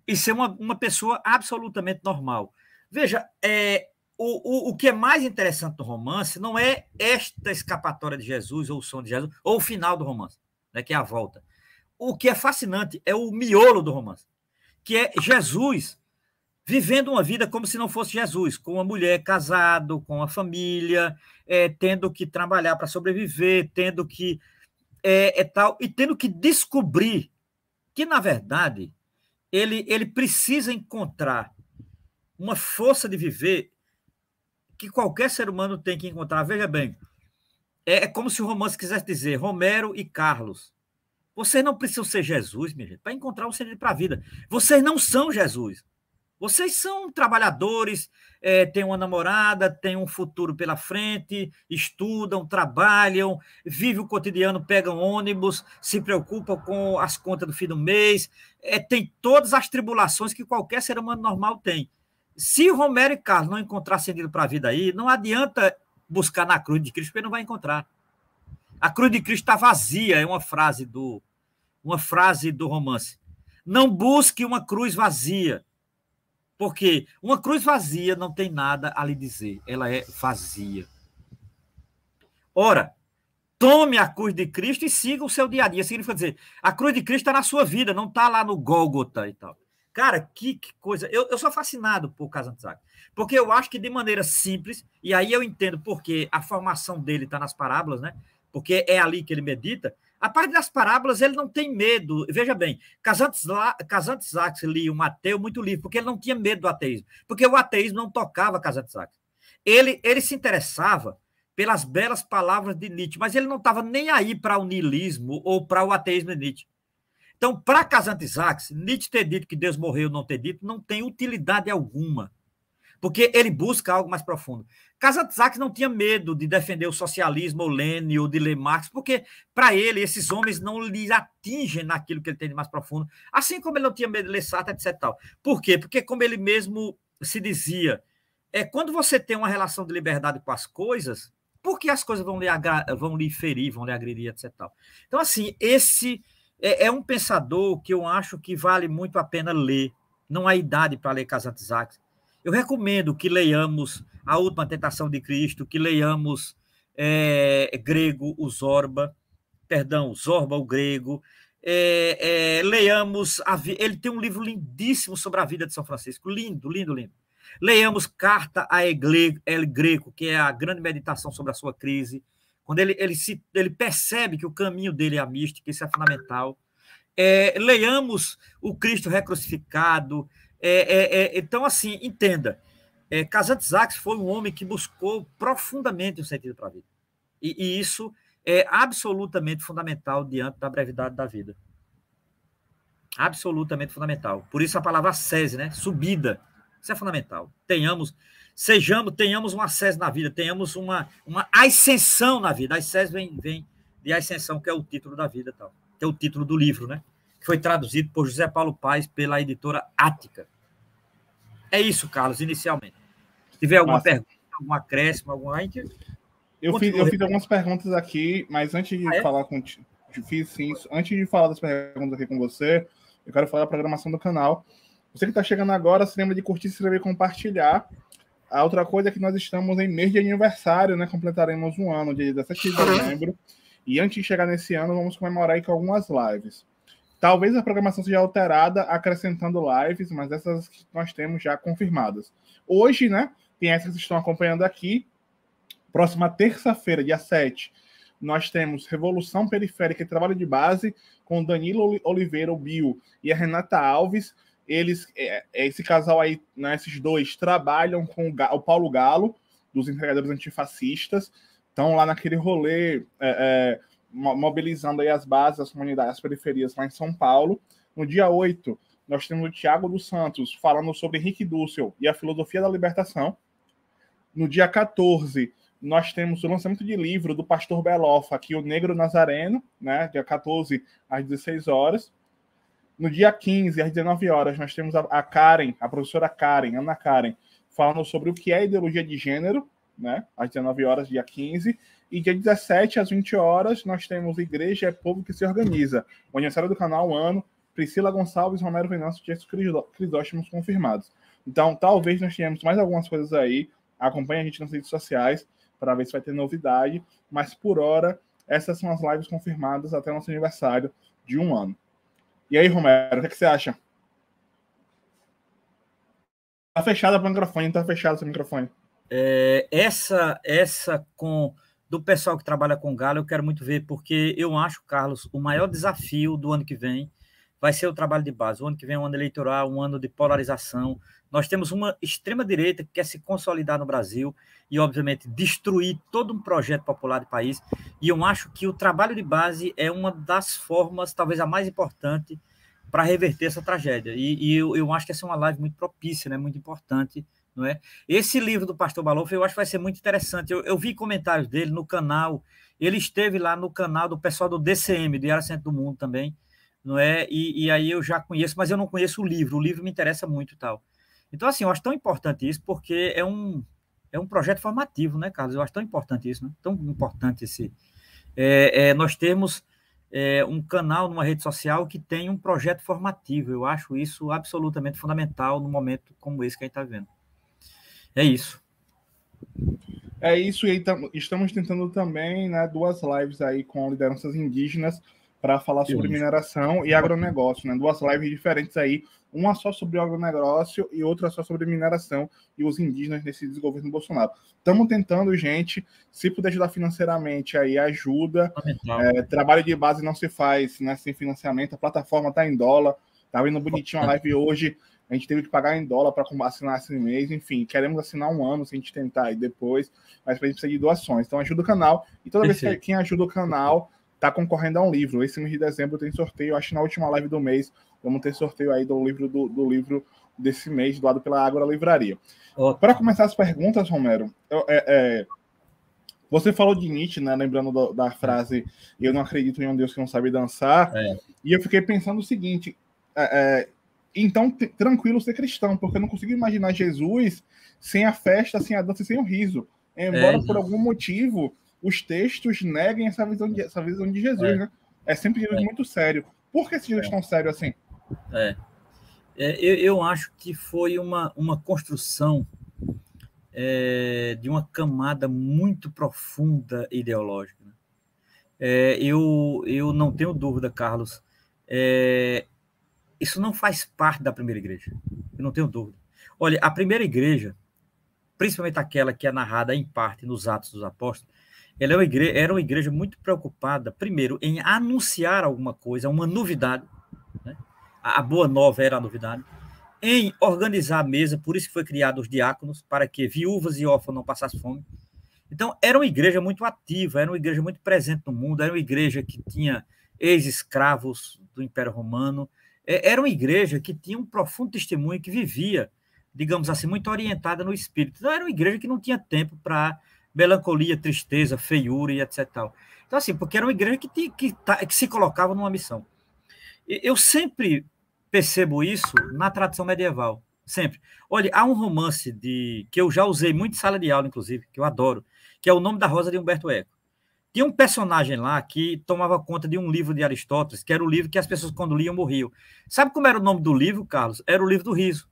e ser uma, uma pessoa absolutamente normal. Veja, é, o, o, o que é mais interessante do romance não é esta escapatória de Jesus, ou o som de Jesus, ou o final do romance, né, que é a volta. O que é fascinante é o miolo do romance que é Jesus vivendo uma vida como se não fosse Jesus, com uma mulher casado, com a família, é, tendo que trabalhar para sobreviver, tendo que é, é, tal e tendo que descobrir que na verdade ele ele precisa encontrar uma força de viver que qualquer ser humano tem que encontrar. Veja bem, é, é como se o romance quisesse dizer Romero e Carlos. Vocês não precisam ser Jesus, minha gente, para encontrar o um sentido para a vida. Vocês não são Jesus. Vocês são trabalhadores, é, têm uma namorada, têm um futuro pela frente, estudam, trabalham, vivem o cotidiano, pegam ônibus, se preocupam com as contas do fim do mês, é, tem todas as tribulações que qualquer ser humano normal tem. Se Romero e Carlos não encontrar sentido para a vida aí, não adianta buscar na cruz de Cristo, porque ele não vai encontrar. A cruz de Cristo está vazia, é uma frase do uma frase do romance. Não busque uma cruz vazia. Porque uma cruz vazia não tem nada a lhe dizer, ela é vazia. Ora, tome a cruz de Cristo e siga o seu dia a dia. Significa dizer, a cruz de Cristo está na sua vida, não está lá no Gólgota e tal. Cara, que, que coisa. Eu, eu, sou fascinado por Kazantzak, porque eu acho que de maneira simples, e aí eu entendo porque a formação dele está nas parábolas, né? porque é ali que ele medita, a parte das parábolas, ele não tem medo. Veja bem, Casantes, Casantes Sachs lia um ateu muito livre, porque ele não tinha medo do ateísmo, porque o ateísmo não tocava Casantes Sachs. Ele, ele se interessava pelas belas palavras de Nietzsche, mas ele não estava nem aí para o niilismo ou para o ateísmo de Nietzsche. Então, para Casantes Sachs, Nietzsche ter dito que Deus morreu não ter dito não tem utilidade alguma porque ele busca algo mais profundo. Kazantzakis não tinha medo de defender o socialismo, ou Lênin ou de ler Marx, porque, para ele, esses homens não lhe atingem naquilo que ele tem de mais profundo, assim como ele não tinha medo de ler Sartre, etc. Tal. Por quê? Porque, como ele mesmo se dizia, é quando você tem uma relação de liberdade com as coisas, porque as coisas vão lhe, vão lhe ferir, vão lhe agredir, etc. Tal. Então, assim, esse é, é um pensador que eu acho que vale muito a pena ler, não há idade para ler Kazantzakis. Eu recomendo que leiamos A Última Tentação de Cristo, que leiamos é, grego, o Zorba, perdão, Zorba, o grego. É, é, leiamos, a, ele tem um livro lindíssimo sobre a vida de São Francisco, lindo, lindo, lindo. Leiamos Carta a Egle, El Greco, que é a grande meditação sobre a sua crise, quando ele, ele, se, ele percebe que o caminho dele é a mística, isso é fundamental. É, leiamos o Cristo recrucificado, é, é, é, então, assim, entenda. É, Casantes foi um homem que buscou profundamente um sentido para a vida. E, e isso é absolutamente fundamental diante da brevidade da vida. Absolutamente fundamental. Por isso a palavra sese, né? Subida. Isso é fundamental. Tenhamos, sejamos, tenhamos uma sese na vida, tenhamos uma, uma ascensão na vida. A sese vem, vem de ascensão, que é o título da vida, tal, que é o título do livro, né? Que foi traduzido por José Paulo Paes pela editora Ática. É isso, Carlos, inicialmente. Se tiver alguma Nossa. pergunta, algum acréscimo, alguma. Eu fiz, eu fiz
algumas perguntas aqui, mas antes de ah, é? falar com. Fiz sim, antes de falar das perguntas aqui com você, eu quero falar da programação do canal. Você que está chegando agora, se lembra de curtir, se inscrever e compartilhar. A outra coisa é que nós estamos em mês de aniversário, né? Completaremos um ano, dia 17 de dezembro. E antes de chegar nesse ano, vamos comemorar aí com algumas lives. Talvez a programação seja alterada acrescentando lives, mas essas que nós temos já confirmadas. Hoje, né? Tem essas que vocês estão acompanhando aqui. Próxima terça-feira, dia 7, nós temos Revolução Periférica e Trabalho de Base com Danilo Oliveira, o Bio, e a Renata Alves. Eles, é, é, esse casal aí, né, esses dois, trabalham com o Paulo Galo, dos entregadores antifascistas. Estão lá naquele rolê. É, é, mobilizando aí as bases, as comunidades, as periferias lá em São Paulo. No dia 8, nós temos o Tiago dos Santos falando sobre Henrique Dussel e a filosofia da libertação. No dia 14, nós temos o lançamento de livro do pastor Belofa, aqui o Negro Nazareno, né, dia 14 às 16 horas. No dia 15 às 19 horas, nós temos a Karen, a professora Karen, Ana Karen, falando sobre o que é ideologia de gênero, né, às 19 horas, dia 15. E dia 17, às 20 horas, nós temos Igreja é Povo que se organiza. O aniversário do canal um ano, Priscila Gonçalves, Romero Venâncio, Jesus Crisóstomos confirmados. Então, talvez nós tenhamos mais algumas coisas aí. Acompanhe a gente nas redes sociais para ver se vai ter novidade. Mas por hora, essas são as lives confirmadas até nosso aniversário de um ano. E aí, Romero, o que, é que você acha? Tá fechado o microfone, tá fechado seu microfone.
É, essa, essa com do pessoal que trabalha com galo, eu quero muito ver, porque eu acho, Carlos, o maior desafio do ano que vem vai ser o trabalho de base. O ano que vem é um ano eleitoral, um ano de polarização. Nós temos uma extrema-direita que quer se consolidar no Brasil e, obviamente, destruir todo um projeto popular do país. E eu acho que o trabalho de base é uma das formas, talvez a mais importante, para reverter essa tragédia. E, e eu, eu, acho que essa é uma live muito propícia, né? muito importante não é? Esse livro do Pastor Balofa eu acho que vai ser muito interessante. Eu, eu vi comentários dele no canal, ele esteve lá no canal do pessoal do DCM, do Diário Centro do Mundo também, não é? E, e aí eu já conheço, mas eu não conheço o livro, o livro me interessa muito tal. Então, assim, eu acho tão importante isso, porque é um, é um projeto formativo, né, Carlos? Eu acho tão importante isso, né? Tão importante esse. É, é, nós temos é, um canal numa rede social que tem um projeto formativo. Eu acho isso absolutamente fundamental no momento como esse que a gente está vendo. É isso.
É isso, e estamos tentando também né, duas lives aí com lideranças indígenas para falar sobre mineração e agronegócio, né? Duas lives diferentes aí, uma só sobre agronegócio e outra só sobre mineração e os indígenas nesse desgoverno Bolsonaro. Estamos tentando, gente, se puder ajudar financeiramente aí, ajuda. É, trabalho de base não se faz né, sem financiamento, a plataforma está em dólar, tá vendo bonitinho a live hoje a gente teve que pagar em dólar para assinar esse mês, enfim, queremos assinar um ano se a gente tentar e depois, mas para a gente precisa de doações. Então ajuda o canal e toda vez que quem ajuda o canal está concorrendo a um livro. Esse mês de dezembro tem sorteio, acho que na última live do mês vamos ter sorteio aí do livro do, do livro desse mês, doado pela Ágora Livraria. Para começar as perguntas, Romero, eu, é, é, você falou de Nietzsche, né? Lembrando do, da frase Eu não acredito em um Deus que não sabe dançar. É. E eu fiquei pensando o seguinte: é, é então, tranquilo ser cristão, porque eu não consigo imaginar Jesus sem a festa, sem a dança, sem o riso. Embora é, por algum motivo os textos neguem essa visão de, essa visão de Jesus, é. né? É sempre Jesus é. muito sério. Por que esse Jesus é. tão sério assim? É.
é. Eu, eu, acho que foi uma, uma construção é, de uma camada muito profunda ideológica. Né? É, eu, eu não tenho dúvida, Carlos. É, isso não faz parte da primeira igreja. Eu não tenho dúvida. Olha, a primeira igreja, principalmente aquela que é narrada em parte nos Atos dos Apóstolos, ela é uma igreja, era uma igreja muito preocupada, primeiro, em anunciar alguma coisa, uma novidade. Né? A, a boa nova era a novidade. Em organizar a mesa, por isso que foi criado os diáconos, para que viúvas e órfãos não passassem fome. Então, era uma igreja muito ativa, era uma igreja muito presente no mundo, era uma igreja que tinha ex-escravos do Império Romano, é, era uma igreja que tinha um profundo testemunho, que vivia, digamos assim, muito orientada no espírito. Não era uma igreja que não tinha tempo para melancolia, tristeza, feiura e etc. Então, assim, porque era uma igreja que, tinha, que, tá, que se colocava numa missão. eu sempre percebo isso na tradição medieval, sempre. Olha, há um romance de que eu já usei muito em sala de aula, inclusive, que eu adoro, que é O Nome da Rosa de Humberto Eco. Tinha um personagem lá que tomava conta de um livro de Aristóteles, que era o livro que as pessoas, quando liam, morriam. Sabe como era o nome do livro, Carlos? Era o livro do riso.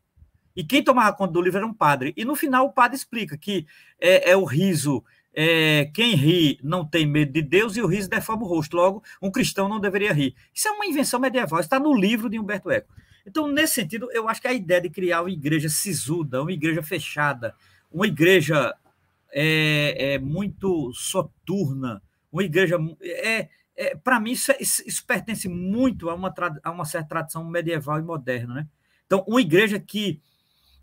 E quem tomava conta do livro era um padre. E no final o padre explica que é, é o riso. É, quem ri não tem medo de Deus e o riso deforma o rosto. Logo, um cristão não deveria rir. Isso é uma invenção medieval, está no livro de Humberto Eco. Então, nesse sentido, eu acho que a ideia de criar uma igreja sisuda, uma igreja fechada, uma igreja é, é muito soturna, uma igreja. É, é, Para mim, é, isso, isso, pertence muito a uma, a uma certa tradição medieval e moderna. Né? Então, uma igreja que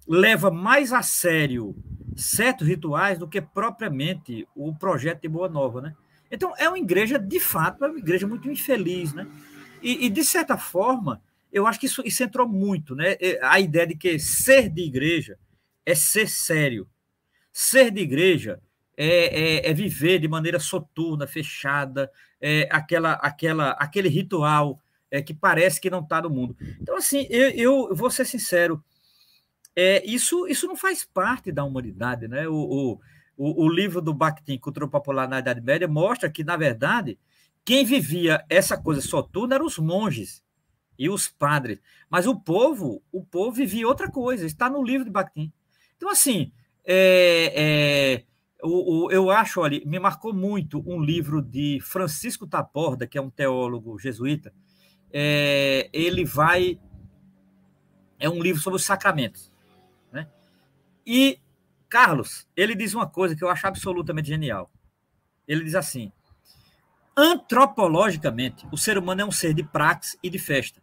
leva mais a sério certos rituais do que propriamente o projeto de Boa Nova. Né? Então, é uma igreja, de fato, é uma igreja muito infeliz. Né? E, e de certa forma, eu acho que isso, isso entrou muito. Né? A ideia de que ser de igreja é ser sério. Ser de igreja é, é, é viver de maneira soturna, fechada, é aquela, aquela, aquele ritual é, que parece que não está no mundo. Então, assim, eu, eu vou ser sincero, é, isso, isso não faz parte da humanidade. Né? O, o, o livro do Bakhtin, Cultura Popular na Idade Média, mostra que, na verdade, quem vivia essa coisa soturna eram os monges e os padres. Mas o povo, o povo vivia outra coisa, está no livro de Bakhtin. Então, assim, é, é o, o, eu acho, olha, me marcou muito um livro de Francisco Taporda, que é um teólogo jesuíta. É, ele vai. É um livro sobre os sacramentos. Né? E, Carlos, ele diz uma coisa que eu acho absolutamente genial. Ele diz assim: antropologicamente, o ser humano é um ser de praxe e de festa.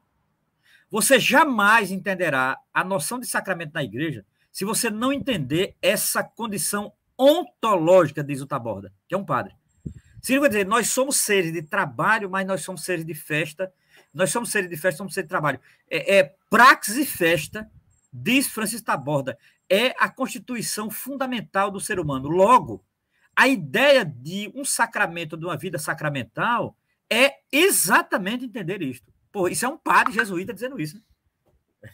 Você jamais entenderá a noção de sacramento na igreja se você não entender essa condição ontológica, diz o Taborda, que é um padre. vai dizer, nós somos seres de trabalho, mas nós somos seres de festa. Nós somos seres de festa, somos seres de trabalho. É, é praxis e festa, diz Francisco Taborda, é a constituição fundamental do ser humano. Logo, a ideia de um sacramento, de uma vida sacramental, é exatamente entender isto. Pô, isso é um padre jesuíta dizendo isso.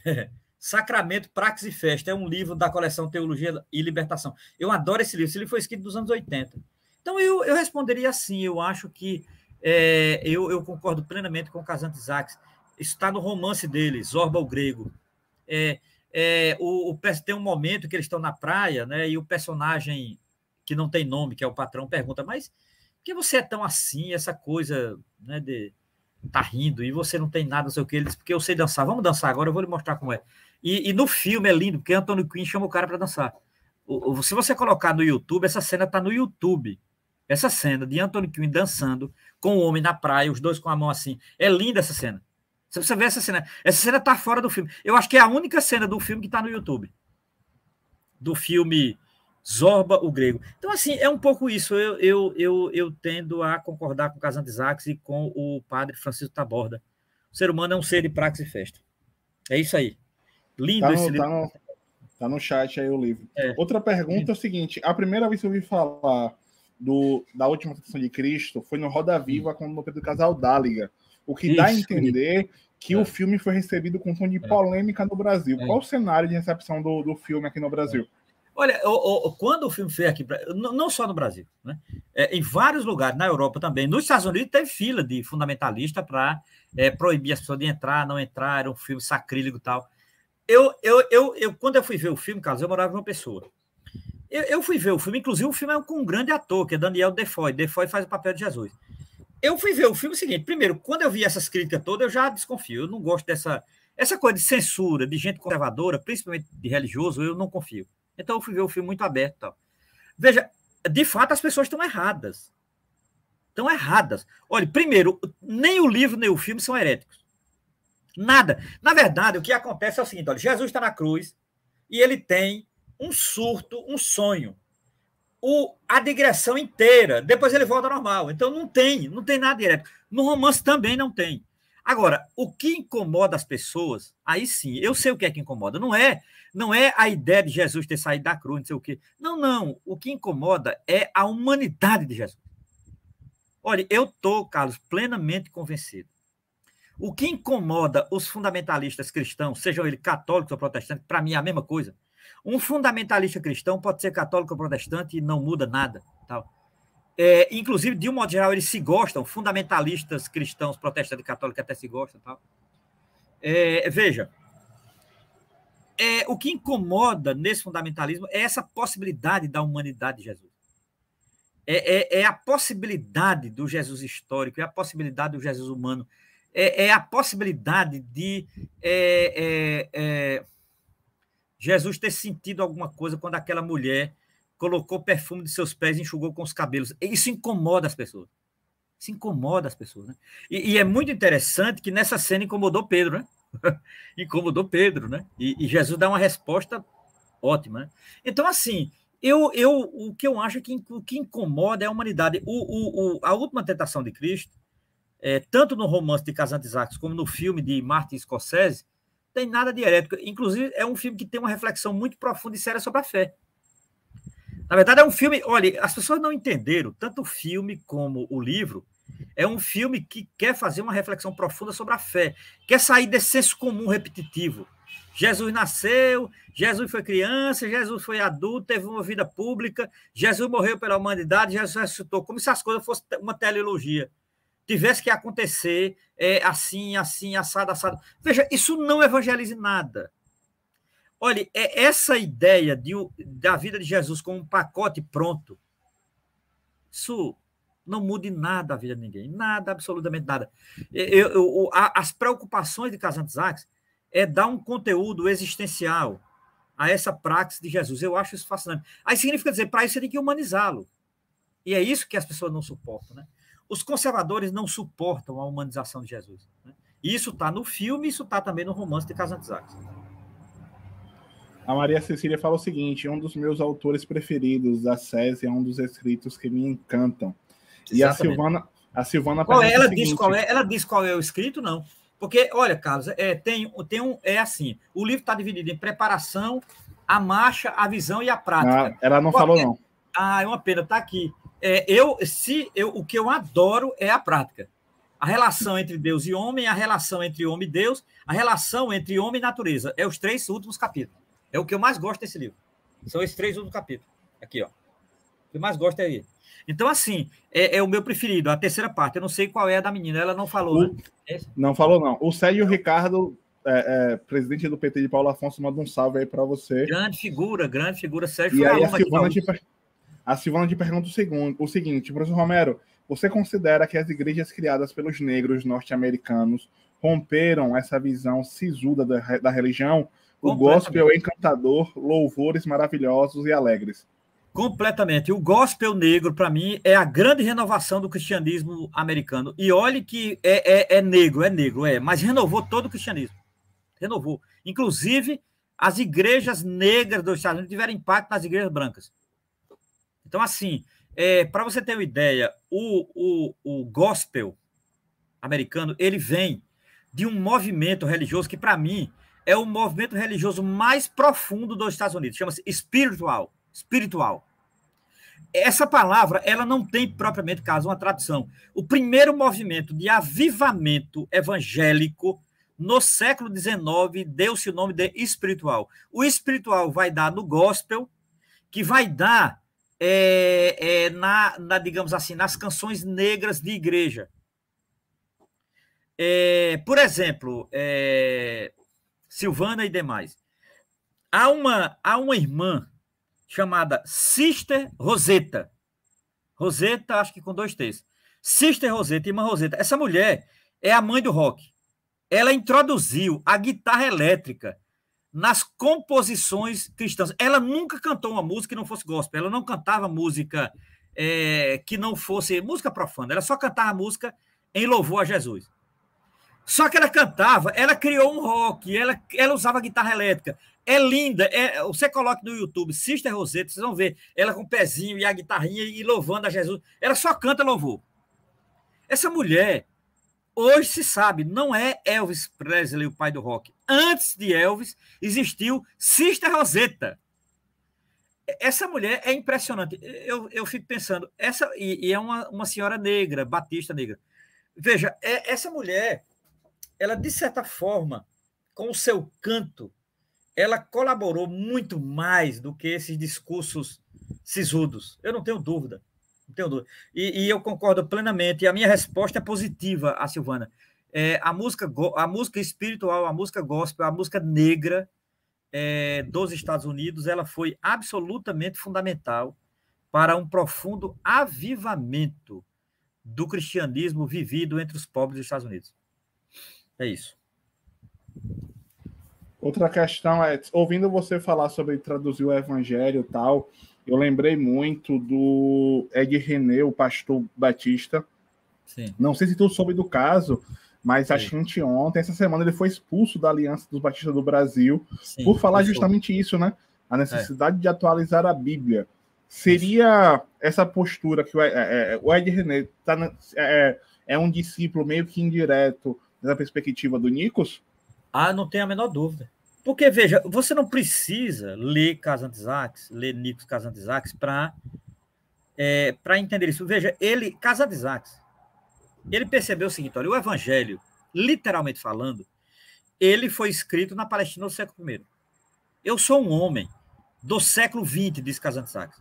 Né? Sacramento, Praxis e Festa é um livro da coleção Teologia e Libertação. Eu adoro esse livro, esse livro foi escrito nos anos 80. Então eu, eu responderia assim, eu acho que é, eu, eu, concordo plenamente com o Kazantzakis. Está no romance dele, Zorba o Grego. É, é, o, o, tem um momento que eles estão na praia, né? E o personagem que não tem nome, que é o patrão, pergunta: Mas por que você é tão assim, essa coisa, né? De tá rindo e você não tem nada, não sei o que. Ele diz: Porque eu sei dançar, vamos dançar agora, eu vou lhe mostrar como é. E, e no filme é lindo, porque Anthony Quinn chama o cara para dançar. O, o, se você colocar no YouTube, essa cena tá no YouTube. Essa cena de Anthony Quinn dançando com o homem na praia, os dois com a mão assim. É linda essa cena. Você precisa ver essa cena. Essa cena tá fora do filme. Eu acho que é a única cena do filme que tá no YouTube. Do filme Zorba o Grego. Então, assim, é um pouco isso. Eu, eu, eu, eu tendo a concordar com o Casandesax e com o padre Francisco Taborda. O ser humano é um ser de praxe e festa. É isso aí.
Lindo tá no, esse tá livro. Tá no, tá no chat aí o livro. É. Outra pergunta é. é o seguinte: a primeira vez que eu ouvi falar do, da última tentação de Cristo foi no Roda Viva com hum. o Pedro Casal Dáliga. O que Isso. dá a entender que é. o filme foi recebido com um tom de é. polêmica no Brasil. É. Qual o cenário de recepção do, do filme aqui no Brasil? É. Olha, o, o, quando o filme foi aqui, não só no Brasil, né? É, em vários
lugares, na Europa também, nos Estados Unidos teve fila de fundamentalista para é, proibir as pessoas de entrar, não entrar, era um filme sacrílego e tal eu, eu, eu, eu, quando eu fui ver o filme, caso eu morava em uma pessoa. Eu, eu, fui ver o filme, inclusive o filme é com um grande ator, que é Daniel Defoe. Defoe faz o papel de Jesus. Eu fui ver o filme o seguinte: primeiro, quando eu vi essas críticas todas, eu já desconfio. Eu não gosto dessa essa coisa de censura, de gente conservadora, principalmente de religioso, eu não confio. Então eu fui ver o filme muito aberto. Tal. Veja, de fato as pessoas estão erradas. Estão erradas. Olha, primeiro, nem o livro nem o filme são heréticos. Nada. Na verdade, o que acontece é o seguinte: olha, Jesus está na cruz e ele tem um surto, um sonho. O, a digressão inteira, depois ele volta ao normal. Então não tem, não tem nada direto. No romance também não tem. Agora, o que incomoda as pessoas, aí sim, eu sei o que é que incomoda. Não é, não é a ideia de Jesus ter saído da cruz, não sei o quê. Não, não. O que incomoda é a humanidade de Jesus. Olha, eu estou, Carlos, plenamente convencido o que incomoda os fundamentalistas cristãos, sejam eles católicos ou protestantes, para mim é a mesma coisa. Um fundamentalista cristão pode ser católico ou protestante e não muda nada. Tal. É, inclusive, de um modo geral, eles se gostam, fundamentalistas cristãos, protestantes católicos até se gostam. Tal. É, veja, é, o que incomoda nesse fundamentalismo é essa possibilidade da humanidade de Jesus. É, é, é, a possibilidade do Jesus histórico, é a possibilidade do Jesus humano é, é a possibilidade de é, é, é, Jesus ter sentido alguma coisa quando aquela mulher colocou perfume de seus pés e enxugou com os cabelos. Isso incomoda as pessoas. Isso incomoda as pessoas. Né? E, e é muito interessante que nessa cena incomodou Pedro, né? incomodou Pedro, né? E, e, Jesus dá uma resposta ótima. Né? Então, assim, eu, eu, o que eu acho que o que incomoda é a humanidade. O, o, o, a última tentação de Cristo é, tanto no romance de Casantes Isaacs como no filme de Martin Scorsese, tem nada de herético. Inclusive, é um filme que tem uma reflexão muito profunda e séria sobre a fé. Na verdade, é um filme. Olha, as pessoas não entenderam, tanto o filme como o livro. É um filme que quer fazer uma reflexão profunda sobre a fé, quer sair desse senso comum repetitivo. Jesus nasceu, Jesus foi criança, Jesus foi adulto, teve uma vida pública, Jesus morreu pela humanidade, Jesus ressuscitou, como se as coisas fossem uma teleologia tivesse que acontecer é, assim, assim, assado, assado. Veja, isso não evangelize nada. Olha, é essa ideia de, da vida de Jesus como um pacote pronto, isso não mude nada a vida de ninguém, nada, absolutamente nada. Eu, eu, a, as preocupações de Casantes Aques é dar um conteúdo existencial a essa prática de Jesus. Eu acho isso fascinante. Aí significa dizer, para isso você tem que humanizá-lo. E é isso que as pessoas não suportam, né? Os conservadores não suportam a humanização de Jesus. Né? Isso está no filme, isso está também no romance de Casantes
A Maria Cecília fala o seguinte: é um dos meus autores preferidos da SESI é um dos escritos que me encantam. Exatamente. E a Silvana, a Silvana qual é, ela diz qual é, ela
diz qual é o escrito, não. Porque, olha, Carlos, é, tem, tem um, é assim: o livro está dividido em preparação, a marcha, a visão e a prática. Ah, ela não falou, é? não. Ah, é uma pena, está aqui. É, eu, se eu, o que eu adoro é a prática. A relação entre Deus e homem, a relação entre homem e Deus, a relação entre homem e natureza. É os três últimos capítulos. É o que eu mais gosto desse livro. São esses três últimos capítulos. Aqui, ó. O que eu mais gosto é ele. Então, assim, é, é, o meu preferido, a terceira parte. Eu não sei qual é a da menina, ela não falou. O... Né?
É não falou, não. O Sérgio Ricardo, é, é, presidente do PT de Paulo Afonso, manda um salve aí para você. Grande
figura, grande figura. Sérgio e aí a Silvana, te,
a Silvana te pergunta o, segundo, o seguinte, professor Romero, você considera que as igrejas criadas pelos negros norte-americanos romperam essa visão sisuda da, da religião? O gospel é encantador, louvores maravilhosos e alegres.
Completamente. O gospel negro, para mim, é a grande renovação do cristianismo americano. E olhe que é, é, é, negro, é negro, é, mas renovou todo o cristianismo. Renovou. Inclusive, as igrejas negras dos Estados Unidos tiveram impacto nas igrejas brancas. Então, assim, é, para você ter uma ideia, o, o, o gospel americano, ele vem de um movimento religioso que, para mim, é o movimento religioso mais profundo dos Estados Unidos. Chama-se espiritual. Espiritual. Essa palavra, ela não tem propriamente caso uma tradução. O primeiro movimento de avivamento evangélico no século XIX deu-se o nome de espiritual. O espiritual vai dar no gospel, que vai dar é, é, na, na, digamos assim, nas canções negras de igreja. É, por exemplo, é, Silvana e demais. Há uma, há uma irmã chamada Sister Rosetta. Rosetta, acho que com dois T's. Sister Rosetta, irmã Rosetta. Essa mulher é a mãe do rock. Ela introduziu a guitarra elétrica nas composições cristãs. Ela nunca cantou uma música que não fosse gospel, ela não cantava música é, que não fosse música profana, ela só cantava música em louvor a Jesus. Só que ela cantava, ela criou um rock, ela, ela usava guitarra elétrica. É linda, é, você coloca no YouTube Sister Rosetta, vocês vão ver ela com o pezinho e a guitarrinha e louvando a Jesus. Ela só canta louvor. Essa mulher, Hoje se sabe, não é Elvis Presley o pai do rock. Antes de Elvis, existiu Sister Rosetta. Essa mulher é impressionante. Eu, eu fico pensando, essa e, e é uma, uma senhora negra, batista negra. Veja, é, essa mulher, ela de certa forma, com o seu canto, ela colaborou muito mais do que esses discursos sisudos. Eu não tenho dúvida não tenho dúvida. E, e, eu concordo plenamente. E a minha resposta é positiva a Silvana. É, a, música, a música espiritual, a música gospel, a música negra é, dos Estados Unidos, ela foi absolutamente fundamental para um profundo avivamento do cristianismo vivido entre os pobres dos Estados Unidos. É isso.
Outra questão é, ouvindo você falar sobre traduzir o evangelho e tal, eu lembrei muito do Ed René, o pastor Batista. Sim. Não sei se tu soube do caso, mas Sim. acho que ontem, essa semana, ele foi expulso da Aliança dos Batistas do Brasil Sim, por falar justamente isso, né? A necessidade é. de atualizar a Bíblia. Seria essa postura que o, é, é, é, Ed René tá, é, um discípulo meio que indireto da perspectiva do Nicos? Ah, não tenho a menor dúvida. Porque, veja, você não precisa ler Casandesaques,
ler Nicos Casandesaques para é, entender isso. Veja, ele, Casandesaques, ele percebeu o seguinte, olha, o Evangelho, literalmente falando, ele foi escrito na Palestina do século I. Eu sou um homem do século XX, diz Casandesaques.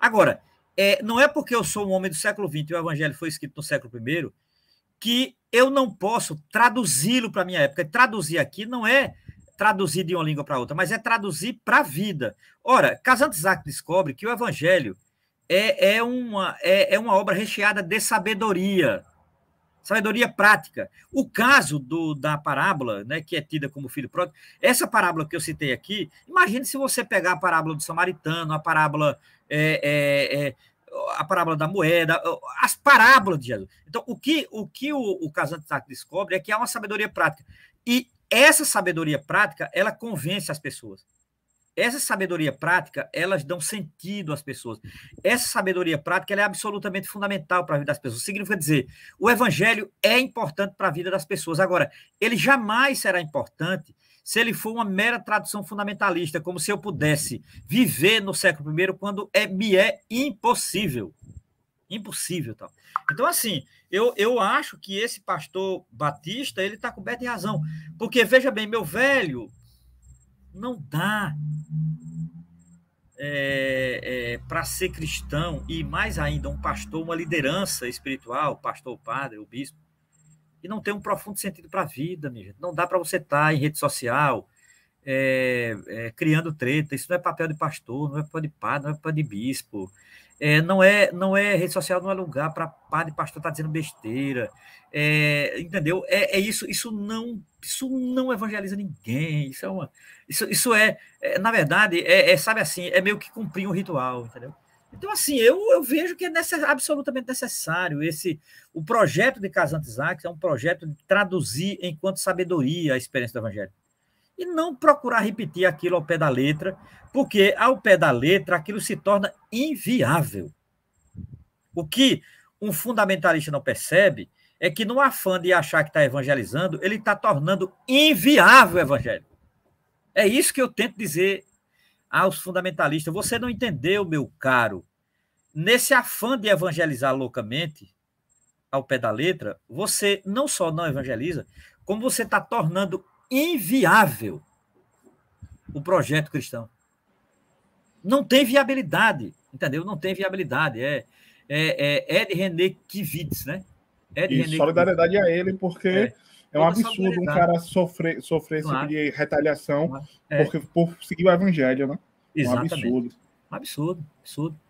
Agora, é, não é porque eu sou um homem do século XX e o Evangelho foi escrito no século I que eu não posso traduzi-lo para a minha época. Traduzir aqui não é traduzir de uma língua para outra, mas é traduzir para a vida. Ora, Kazantzak descobre que o Evangelho é, é, uma, é, é uma obra recheada de sabedoria, sabedoria prática. O caso do, da parábola, né, que é tida como filho pródigo, essa parábola que eu citei aqui, imagine se você pegar a parábola do samaritano, a parábola é, é, é a parábola da moeda, as parábolas de Jesus. Então, o que o, que o, o descobre é que há uma sabedoria prática. E essa sabedoria prática, ela convence as pessoas. Essa sabedoria prática, elas dão sentido às pessoas. Essa sabedoria prática é absolutamente fundamental para a vida das pessoas. Significa dizer, o evangelho é importante para a vida das pessoas. Agora, ele jamais será importante se ele for uma mera tradução fundamentalista, como se eu pudesse viver no século I quando é, me é impossível. Impossível. Então, assim, eu, eu acho que esse pastor Batista ele está coberto em razão. Porque, veja bem, meu velho, não dá é, é, para ser cristão e mais ainda um pastor, uma liderança espiritual, pastor, padre, o bispo, e não tem um profundo sentido para a vida, minha gente. Não dá para você estar tá em rede social é, é, criando treta. Isso não é papel de pastor, não é papel de padre, não é papel de bispo. É, não é, não é rede social, não é lugar para padre e pastor estar tá dizendo besteira, é, entendeu? É, é, isso, isso não, isso não evangeliza ninguém. Isso é uma, isso, isso é, é na verdade, é, é, sabe assim, é meio que cumprir um ritual, entendeu? Então, assim, eu, eu vejo que é necess, absolutamente necessário esse. O projeto de Casantes Isaacs é um projeto de traduzir enquanto sabedoria a experiência do Evangelho. E não procurar repetir aquilo ao pé da letra, porque ao pé da letra aquilo se torna inviável. O que um fundamentalista não percebe é que, no afã de achar que está evangelizando, ele está tornando inviável o evangelho. É isso que eu tento dizer aos fundamentalistas. Você não entendeu, meu caro. Nesse afã de evangelizar loucamente, ao pé da letra, você não só não evangeliza, como você está tornando inviável o projeto cristão. Não tem viabilidade, entendeu? Não tem viabilidade. É, é, é Ed René Kivitz,
né? Ed e René solidariedade Kivitz. a ele, porque. É é um absurdo um cara sofrer, sofrer claro. esse tipo de retaliação é. porque, por seguir o evangelho, né? É Exatamente. Um absurdo. Absurdo, absurdo.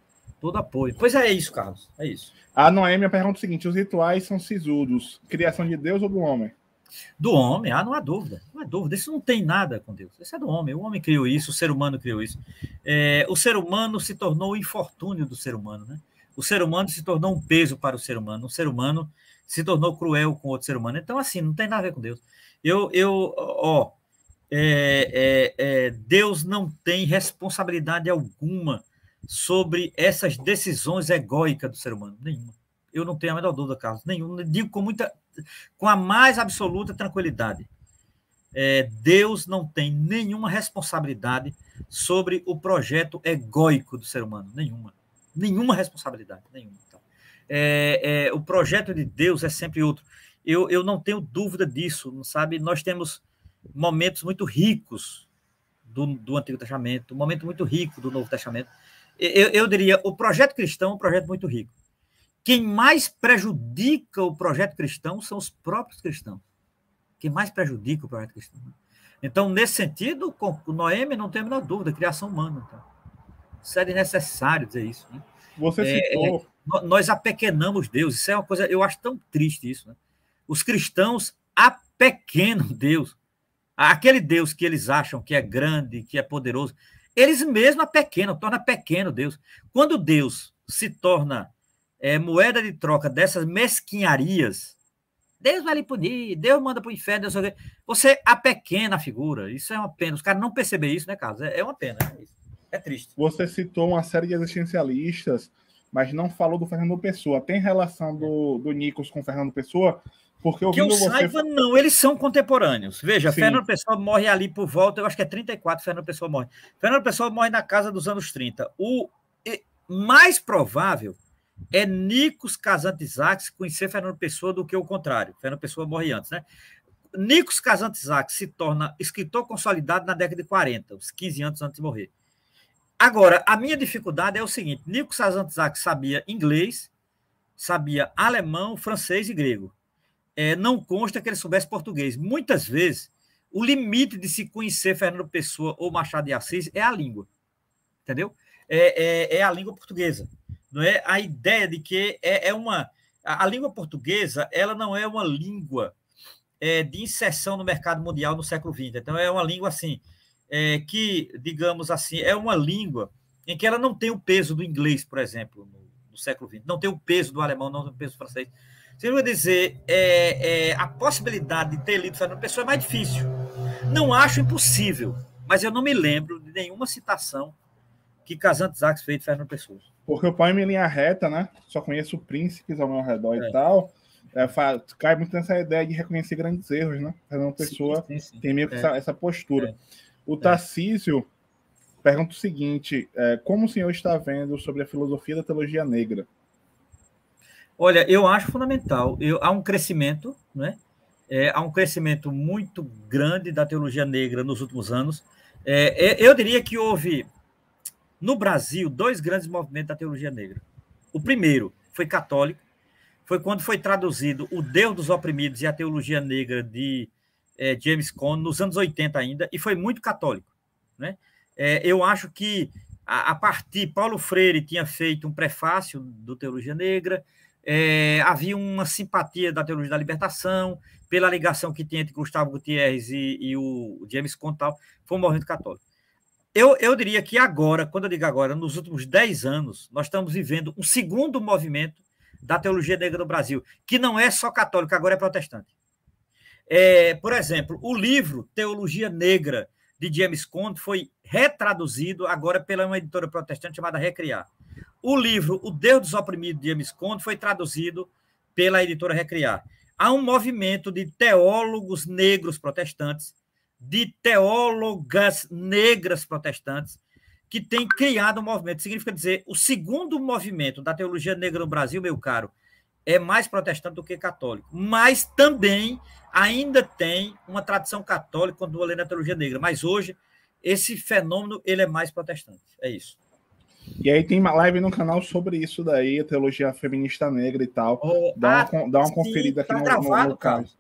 Todo apoio. Pois é, é isso, Carlos. É isso. A Noêmia pergunta é o seguinte: os rituais são sisudos, criação de Deus ou do homem? Do homem, ah, não há dúvida,
não há dúvida. Isso não tem nada com Deus. Isso é do homem. O homem criou isso, o ser humano criou isso. É, o ser humano se tornou o infortúnio do ser humano, né? O ser humano se tornou um peso para o ser humano. O ser humano se tornou cruel com outro ser humano. Então, assim, não tem nada a ver com Deus. Eu, eu ó, é, é, é, Deus não tem responsabilidade alguma sobre essas decisões egóicas do ser humano, nenhuma. Eu não tenho a menor dúvida, Carlos, nenhuma. Digo com muita, com a mais absoluta tranquilidade. É, Deus não tem nenhuma responsabilidade sobre o projeto egóico do ser humano, nenhuma. Nenhuma responsabilidade, nenhuma é, é, o projeto de Deus é sempre outro. Eu, eu não tenho dúvida disso, sabe? Nós temos momentos muito ricos do, do Antigo Testamento, um momento muito rico do Novo Testamento. Eu, eu diria, o projeto cristão é um projeto muito rico. Quem mais prejudica o projeto cristão são os próprios cristãos. Quem mais prejudica o projeto cristão. Né? Então, nesse sentido, com Noemi não tem a menor dúvida, criação humana. Então. é necessário dizer isso. Né? Você é, citou. É, nós apequenamos Deus. Isso é uma coisa, eu acho tão triste isso. Né? Os cristãos apequenam Deus. Aquele Deus que eles acham que é grande, que é poderoso, eles mesmos apequenam, torna pequeno Deus. Quando Deus se torna é, moeda de troca dessas mesquinharias, Deus vai lhe punir, Deus manda para o inferno, Deus... você apequena a figura. Isso é uma pena. Os caras não perceber isso, né, Carlos? É, é uma pena. Né? é triste.
Você citou uma série de existencialistas mas não falou do Fernando Pessoa. Tem relação do, do Nicos com o Fernando Pessoa? Porque eu que eu você... saiba,
não, eles são contemporâneos. Veja, Sim. Fernando Pessoa morre ali por volta, eu acho que é 34, Fernando Pessoa morre. Fernando Pessoa morre na casa dos anos 30. O mais provável é Nicos Casantes conhecer Fernando Pessoa do que o contrário. Fernando Pessoa morre antes, né? Nicos Casantes se torna escritor consolidado na década de 40, uns 15 anos antes de morrer. Agora, a minha dificuldade é o seguinte: Nico Sazantzak sabia inglês, sabia alemão, francês e grego. É, não consta que ele soubesse português. Muitas vezes, o limite de se conhecer Fernando Pessoa ou Machado de Assis é a língua. Entendeu? É, é, é a língua portuguesa. Não é a ideia de que é, é uma. A, a, língua portuguesa ela não é uma língua é, de inserção no mercado mundial no século XX. Então, é uma língua assim é, que, digamos assim, é uma língua em que ela não tem o peso do inglês, por exemplo, no, no século XX, não tem o peso do alemão, não tem o peso do francês. Você vai dizer, é, é, a possibilidade de ter lido Fernando Pessoa é mais difícil.
Não acho impossível, mas eu não me lembro de
nenhuma citação que Casantes
Aques fez de Fernando Pessoa. Porque o poema em linha reta, né? Só conheço príncipes ao meu redor é. e tal. É, faz, cai muito nessa ideia de reconhecer grandes erros, né? Fernando Pessoa sim, sim, sim. tem meio que é. essa, essa, postura. É. O é. Tarcísio pergunta o seguinte: é, como o senhor está vendo sobre a filosofia da teologia negra?
Olha, eu acho fundamental. Eu, há um crescimento, né? É, há um crescimento muito grande da teologia negra nos últimos anos. É, é, eu diria que houve no Brasil dois grandes movimentos da teologia negra. O primeiro foi católico, foi quando foi traduzido O Deus dos Oprimidos e a Teologia Negra de é, James Cone nos anos 80 ainda, e foi muito católico. Né? É, eu acho que a, a, partir Paulo Freire tinha feito um prefácio do Teologia Negra, é, havia uma simpatia da Teologia da Libertação, pela ligação que tinha entre Gustavo Gutierrez e, e o James Cone, tal, foi um movimento católico. Eu, eu diria que agora, quando eu digo agora, nos últimos 10 anos, nós estamos vivendo um segundo movimento da teologia negra no Brasil, que não é só católico, agora é protestante. É, por exemplo, o livro Teologia Negra, de James Conde, foi retraduzido agora pela uma editora protestante chamada Recriar. O livro O Deus dos Oprimidos, de James Conde, foi traduzido pela editora Recriar. Há um movimento de teólogos negros protestantes, de teólogas negras protestantes, que tem criado um movimento. Significa dizer, o segundo movimento da teologia negra no Brasil, meu caro, é mais protestante do que católico, mas também ainda tem uma tradição católica quando lê na teologia negra, mas hoje esse fenômeno ele é mais protestante, é isso.
E aí tem uma live no canal sobre isso daí, a teologia feminista negra e tal. Oh, dá, ah, uma, dá uma conferida tá aqui no, gravado, no, caso.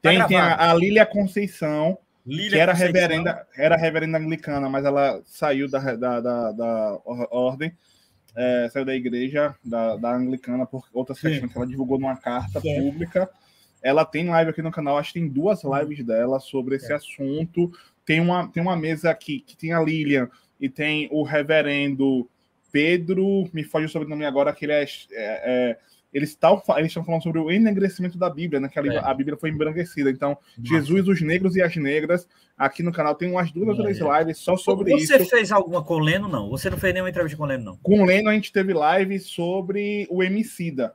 Tá tem, tem a, a Lília Conceição, Lília que era reverenda, era reverenda anglicana, mas ela saiu da, da, da, da ordem é, saiu da igreja, da, da anglicana, por outras sessão questões que ela divulgou numa carta Sim. pública. Ela tem live aqui no canal, acho que tem duas lives dela sobre esse assunto. Tem uma, tem uma mesa aqui que tem a Lilian e tem o reverendo Pedro, me foge o sobrenome agora, que ele é, é, é eles estão eles falando sobre o enegrecimento da Bíblia, né? Que a, é. a Bíblia foi embranquecida. Então, Nossa. Jesus, os negros e as negras, aqui no canal tem umas duas ou três é. lives só sobre Você isso. Você
fez alguma com o Leno, não? Você não fez nenhuma entrevista
com o Leno, não? Com o Leno a gente teve live sobre o Emicida.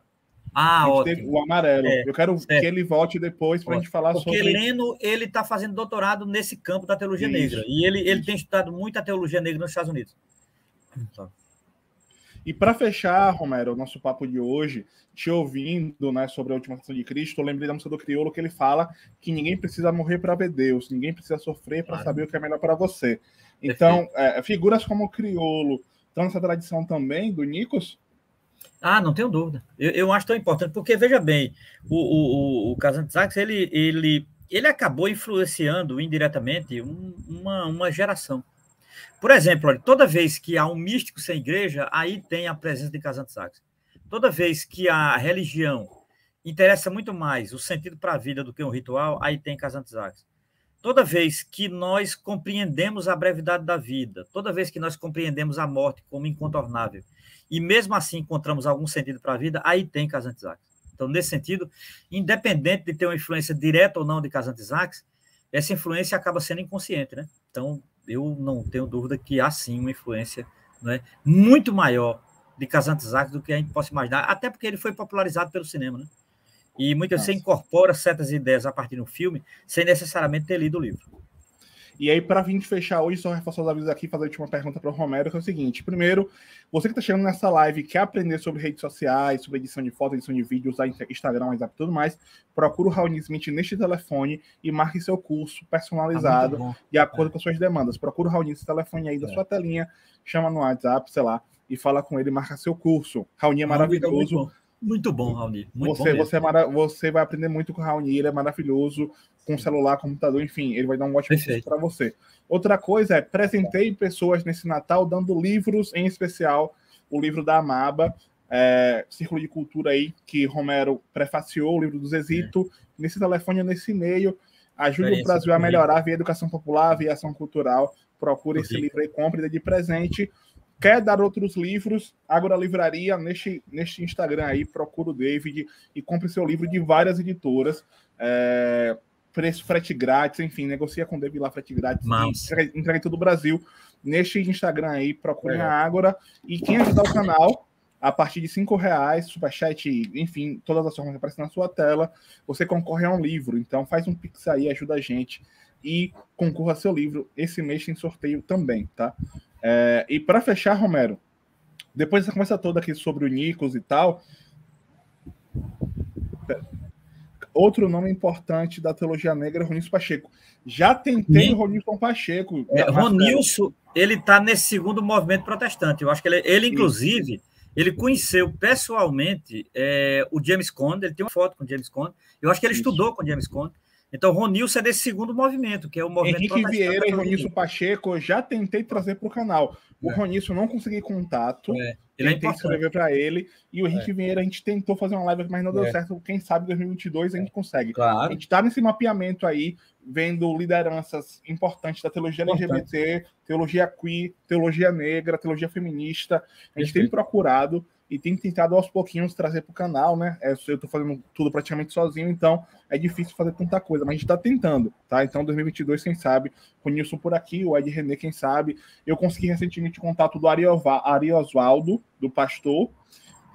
Ah, ótimo. O amarelo. É, Eu quero certo. que ele volte depois para a gente falar Porque sobre. Porque
Leno ele está fazendo doutorado nesse campo da teologia isso. negra e ele, ele tem estudado muito a teologia negra nos Estados Unidos. Então.
E para fechar, Romero, o nosso papo de hoje, te ouvindo né, sobre a última canção de Cristo, eu lembrei da música do Criolo que ele fala que ninguém precisa morrer para ver Deus, ninguém precisa sofrer para saber o que é melhor para você. Então, é, figuras como o Criolo estão nessa tradição também do Nicos?
Ah, não tenho dúvida. Eu, eu, acho tão importante, porque veja bem, o, o, o Casantes ele, ele, ele acabou influenciando indiretamente um, uma, uma geração. Por exemplo, olha, toda vez que há um místico sem igreja, aí tem a presença de Casante Sacos. Toda vez que a religião interessa muito mais o sentido para a vida do que um ritual, aí tem Casante Sacos. Toda vez que nós compreendemos a brevidade da vida, toda vez que nós compreendemos a morte como incontornável, e mesmo assim encontramos algum sentido para a vida, aí tem Casante Sacos. Então, nesse sentido, independente de ter uma influência direta ou não de Casante Sacos, essa influência acaba sendo inconsciente, né? Então, eu não tenho dúvida que há sim uma influência né, muito maior de Kazantzakis do que a gente possa imaginar, até porque ele foi popularizado pelo cinema, né?
E muitas vezes você incorpora certas ideias a partir de um filme sem necessariamente ter lido o livro. E aí, para vir fechar hoje, só reforçar os avisos aqui e fazer a última pergunta para o Romero, que é o seguinte: primeiro, você que está chegando nessa live quer aprender sobre redes sociais, sobre edição de fotos, edição de vídeos, Instagram, WhatsApp e tudo mais, procura o Raul Smith neste telefone e marque seu curso personalizado ah, de acordo é. com suas demandas. Procura o Raul nesse telefone aí da é. sua telinha, chama no WhatsApp, sei lá, e fala com ele, marca seu curso. Raoni é, é maravilhoso.
Muito bom, Raoni. Muito você, bom você,
é você, vai aprender muito com o Raoni, ele é maravilhoso com celular, computador, enfim, ele vai dar um ótimo curso para você. Outra coisa é, presentei pessoas nesse Natal dando livros, em especial o livro da Amaba, é, Círculo de Cultura aí, que Romero prefaciou, o livro do Zezito, é. nesse telefone, nesse e-mail. Ajude o Brasil a melhorar via educação popular, via ação cultural. Procure esse livro e compre de presente. Quer dar outros livros? Agora Livraria, neste, neste Instagram aí, procura o David e compre seu livro de várias editoras. É, preço frete grátis, enfim, negocia com o David lá frete grátis. Entrega em todo o Brasil. Neste Instagram aí, procure é. a Ágora. E quem ajudar o canal, a partir de cinco reais, superchat, enfim, todas as formas que aparecem na sua tela, você concorre a um livro. Então faz um pix aí, ajuda a gente e concorra a seu livro. Esse mês tem sorteio também, tá? É, e para fechar, Romero, depois dessa conversa toda aqui sobre o Nicos e tal, outro nome importante da teologia negra é Ronilson Pacheco. Já tentei Sim. Ronilson Pacheco. É, Ronilson,
ele está nesse segundo movimento protestante. Eu acho que ele, ele inclusive, ele conheceu pessoalmente é, o James Conde. Ele tem uma foto com o James Conde. Eu acho que ele estudou com o James Conde. Então, Ronilson é desse segundo movimento, que é o movimento. Henrique Vieira e Ronilson
Pacheco, eu já tentei trazer para o canal. O é. Ronilson não consegui contato. É. Ele tentei é escrever para ele. E o é. Henrique é. Vieira, a gente tentou fazer uma live, mas não deu é. certo. Quem sabe 2022 a gente é. consegue. Claro. A gente está nesse mapeamento aí, vendo lideranças importantes da teologia LGBT, teologia queer, teologia negra, teologia feminista. A gente Perfeito. tem procurado e tem tentado aos pouquinhos trazer para o canal, né? É, eu estou fazendo tudo praticamente sozinho, então é difícil fazer tanta coisa, mas a gente está tentando, tá? Então 2022, quem sabe, com o Nilson por aqui, o Ed René, quem sabe. Eu consegui recentemente contato do Ari, Ari do pastor,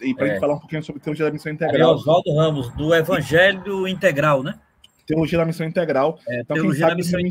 e para é. gente falar um pouquinho sobre teologia da missão integral. Ari Oswaldo Ramos, do Evangelho Integral, né? Teologia da missão integral. É, então, quem sabe, da missão 2022,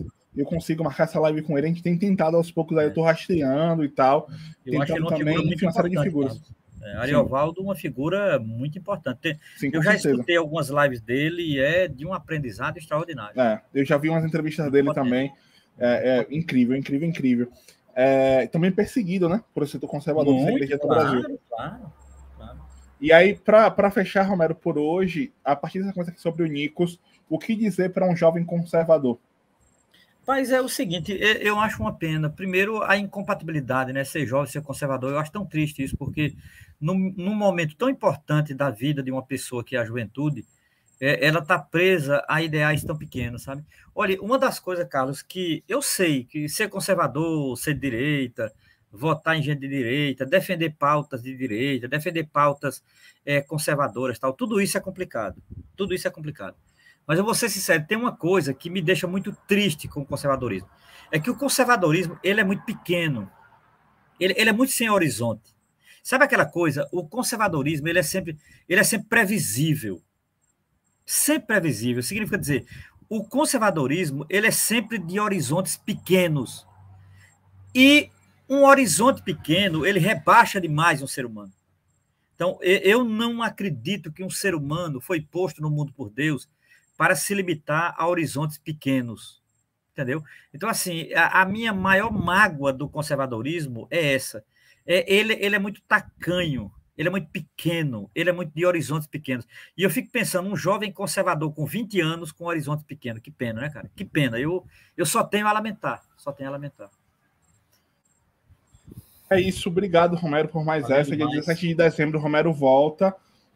integral eu consigo marcar essa live com ele. A gente tem tentado aos poucos aí, eu tô rastreando e tal. Eu tentando é também, enfim, uma série de figuras.
É, Ariovaldo, uma figura muito importante. Sim, eu já certeza. escutei algumas lives dele e é de um aprendizado extraordinário. É,
eu já vi umas entrevistas dele também. É, é, incrível, incrível, incrível. É, também perseguido, né? Por ser conservador muito, da igreja do Brasil. Claro, claro. E aí, para fechar, Romero, por hoje, a partir dessa coisa aqui sobre o Nicos, o que dizer para um jovem conservador?
Mas é o seguinte, é, eu acho uma pena. Primeiro, a incompatibilidade, né? Ser jovem, ser conservador, eu acho tão triste isso, porque num, num momento tão importante da vida de uma pessoa que é a juventude, é, ela está presa a ideais tão pequenos, sabe? Olha, uma das coisas, Carlos, que eu sei que ser conservador, ser de direita, votar em gente de direita, defender pautas de direita, defender pautas é, conservadoras, tal, tudo isso é complicado. Tudo isso é complicado. Mas eu vou ser sincero, tem uma coisa que me deixa muito triste com o conservadorismo. É que o conservadorismo, ele é muito pequeno. Ele, ele é muito sem horizonte. Sabe aquela coisa? O conservadorismo ele é sempre, ele é sempre previsível. Sempre previsível. Significa dizer, o conservadorismo ele é sempre de horizontes pequenos. E um horizonte pequeno, ele rebaixa demais um ser humano. Então, eu não acredito que um ser humano foi posto no mundo por Deus para se limitar a horizontes pequenos. Entendeu? Então, assim, a, a minha maior mágoa do conservadorismo é essa é, ele, ele é muito tacanho, ele é muito pequeno, ele é muito de horizontes pequenos. E eu fico pensando, um jovem conservador com 20 anos com um horizonte pequeno, que pena, né, cara? Que pena. Eu, eu só tenho a lamentar, só tenho a lamentar.
É isso, obrigado, Romero, por mais Valeu essa. Demais. Dia 17 de dezembro, Romero volta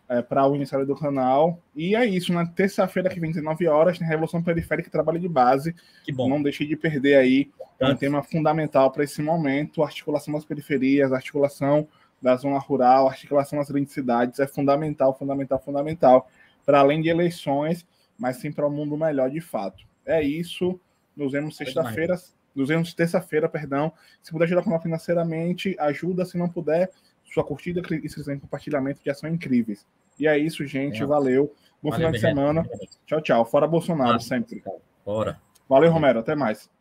é, para o aniversário do canal. E é isso, na né? terça-feira que vem, 19 horas, tem Revolução Periférica que Trabalho de Base. Que bom. Não deixe de perder aí. É um tema fundamental para esse momento. Articulação das periferias, articulação da zona rural, articulação das grandes cidades é fundamental, fundamental, fundamental. Para além de eleições, mas sim para um mundo melhor de fato. É isso. Nos vemos sexta-feira. Nos vemos terça-feira, perdão. Se puder ajudar o financeiramente, ajuda. Se não puder, sua curtida, inscrição e compartilhamento já são incríveis. E é isso, gente. É. Valeu. Bom valeu, final de semana. Tchau, tchau. Fora Bolsonaro, sempre. fora. Valeu, Romero. Até mais.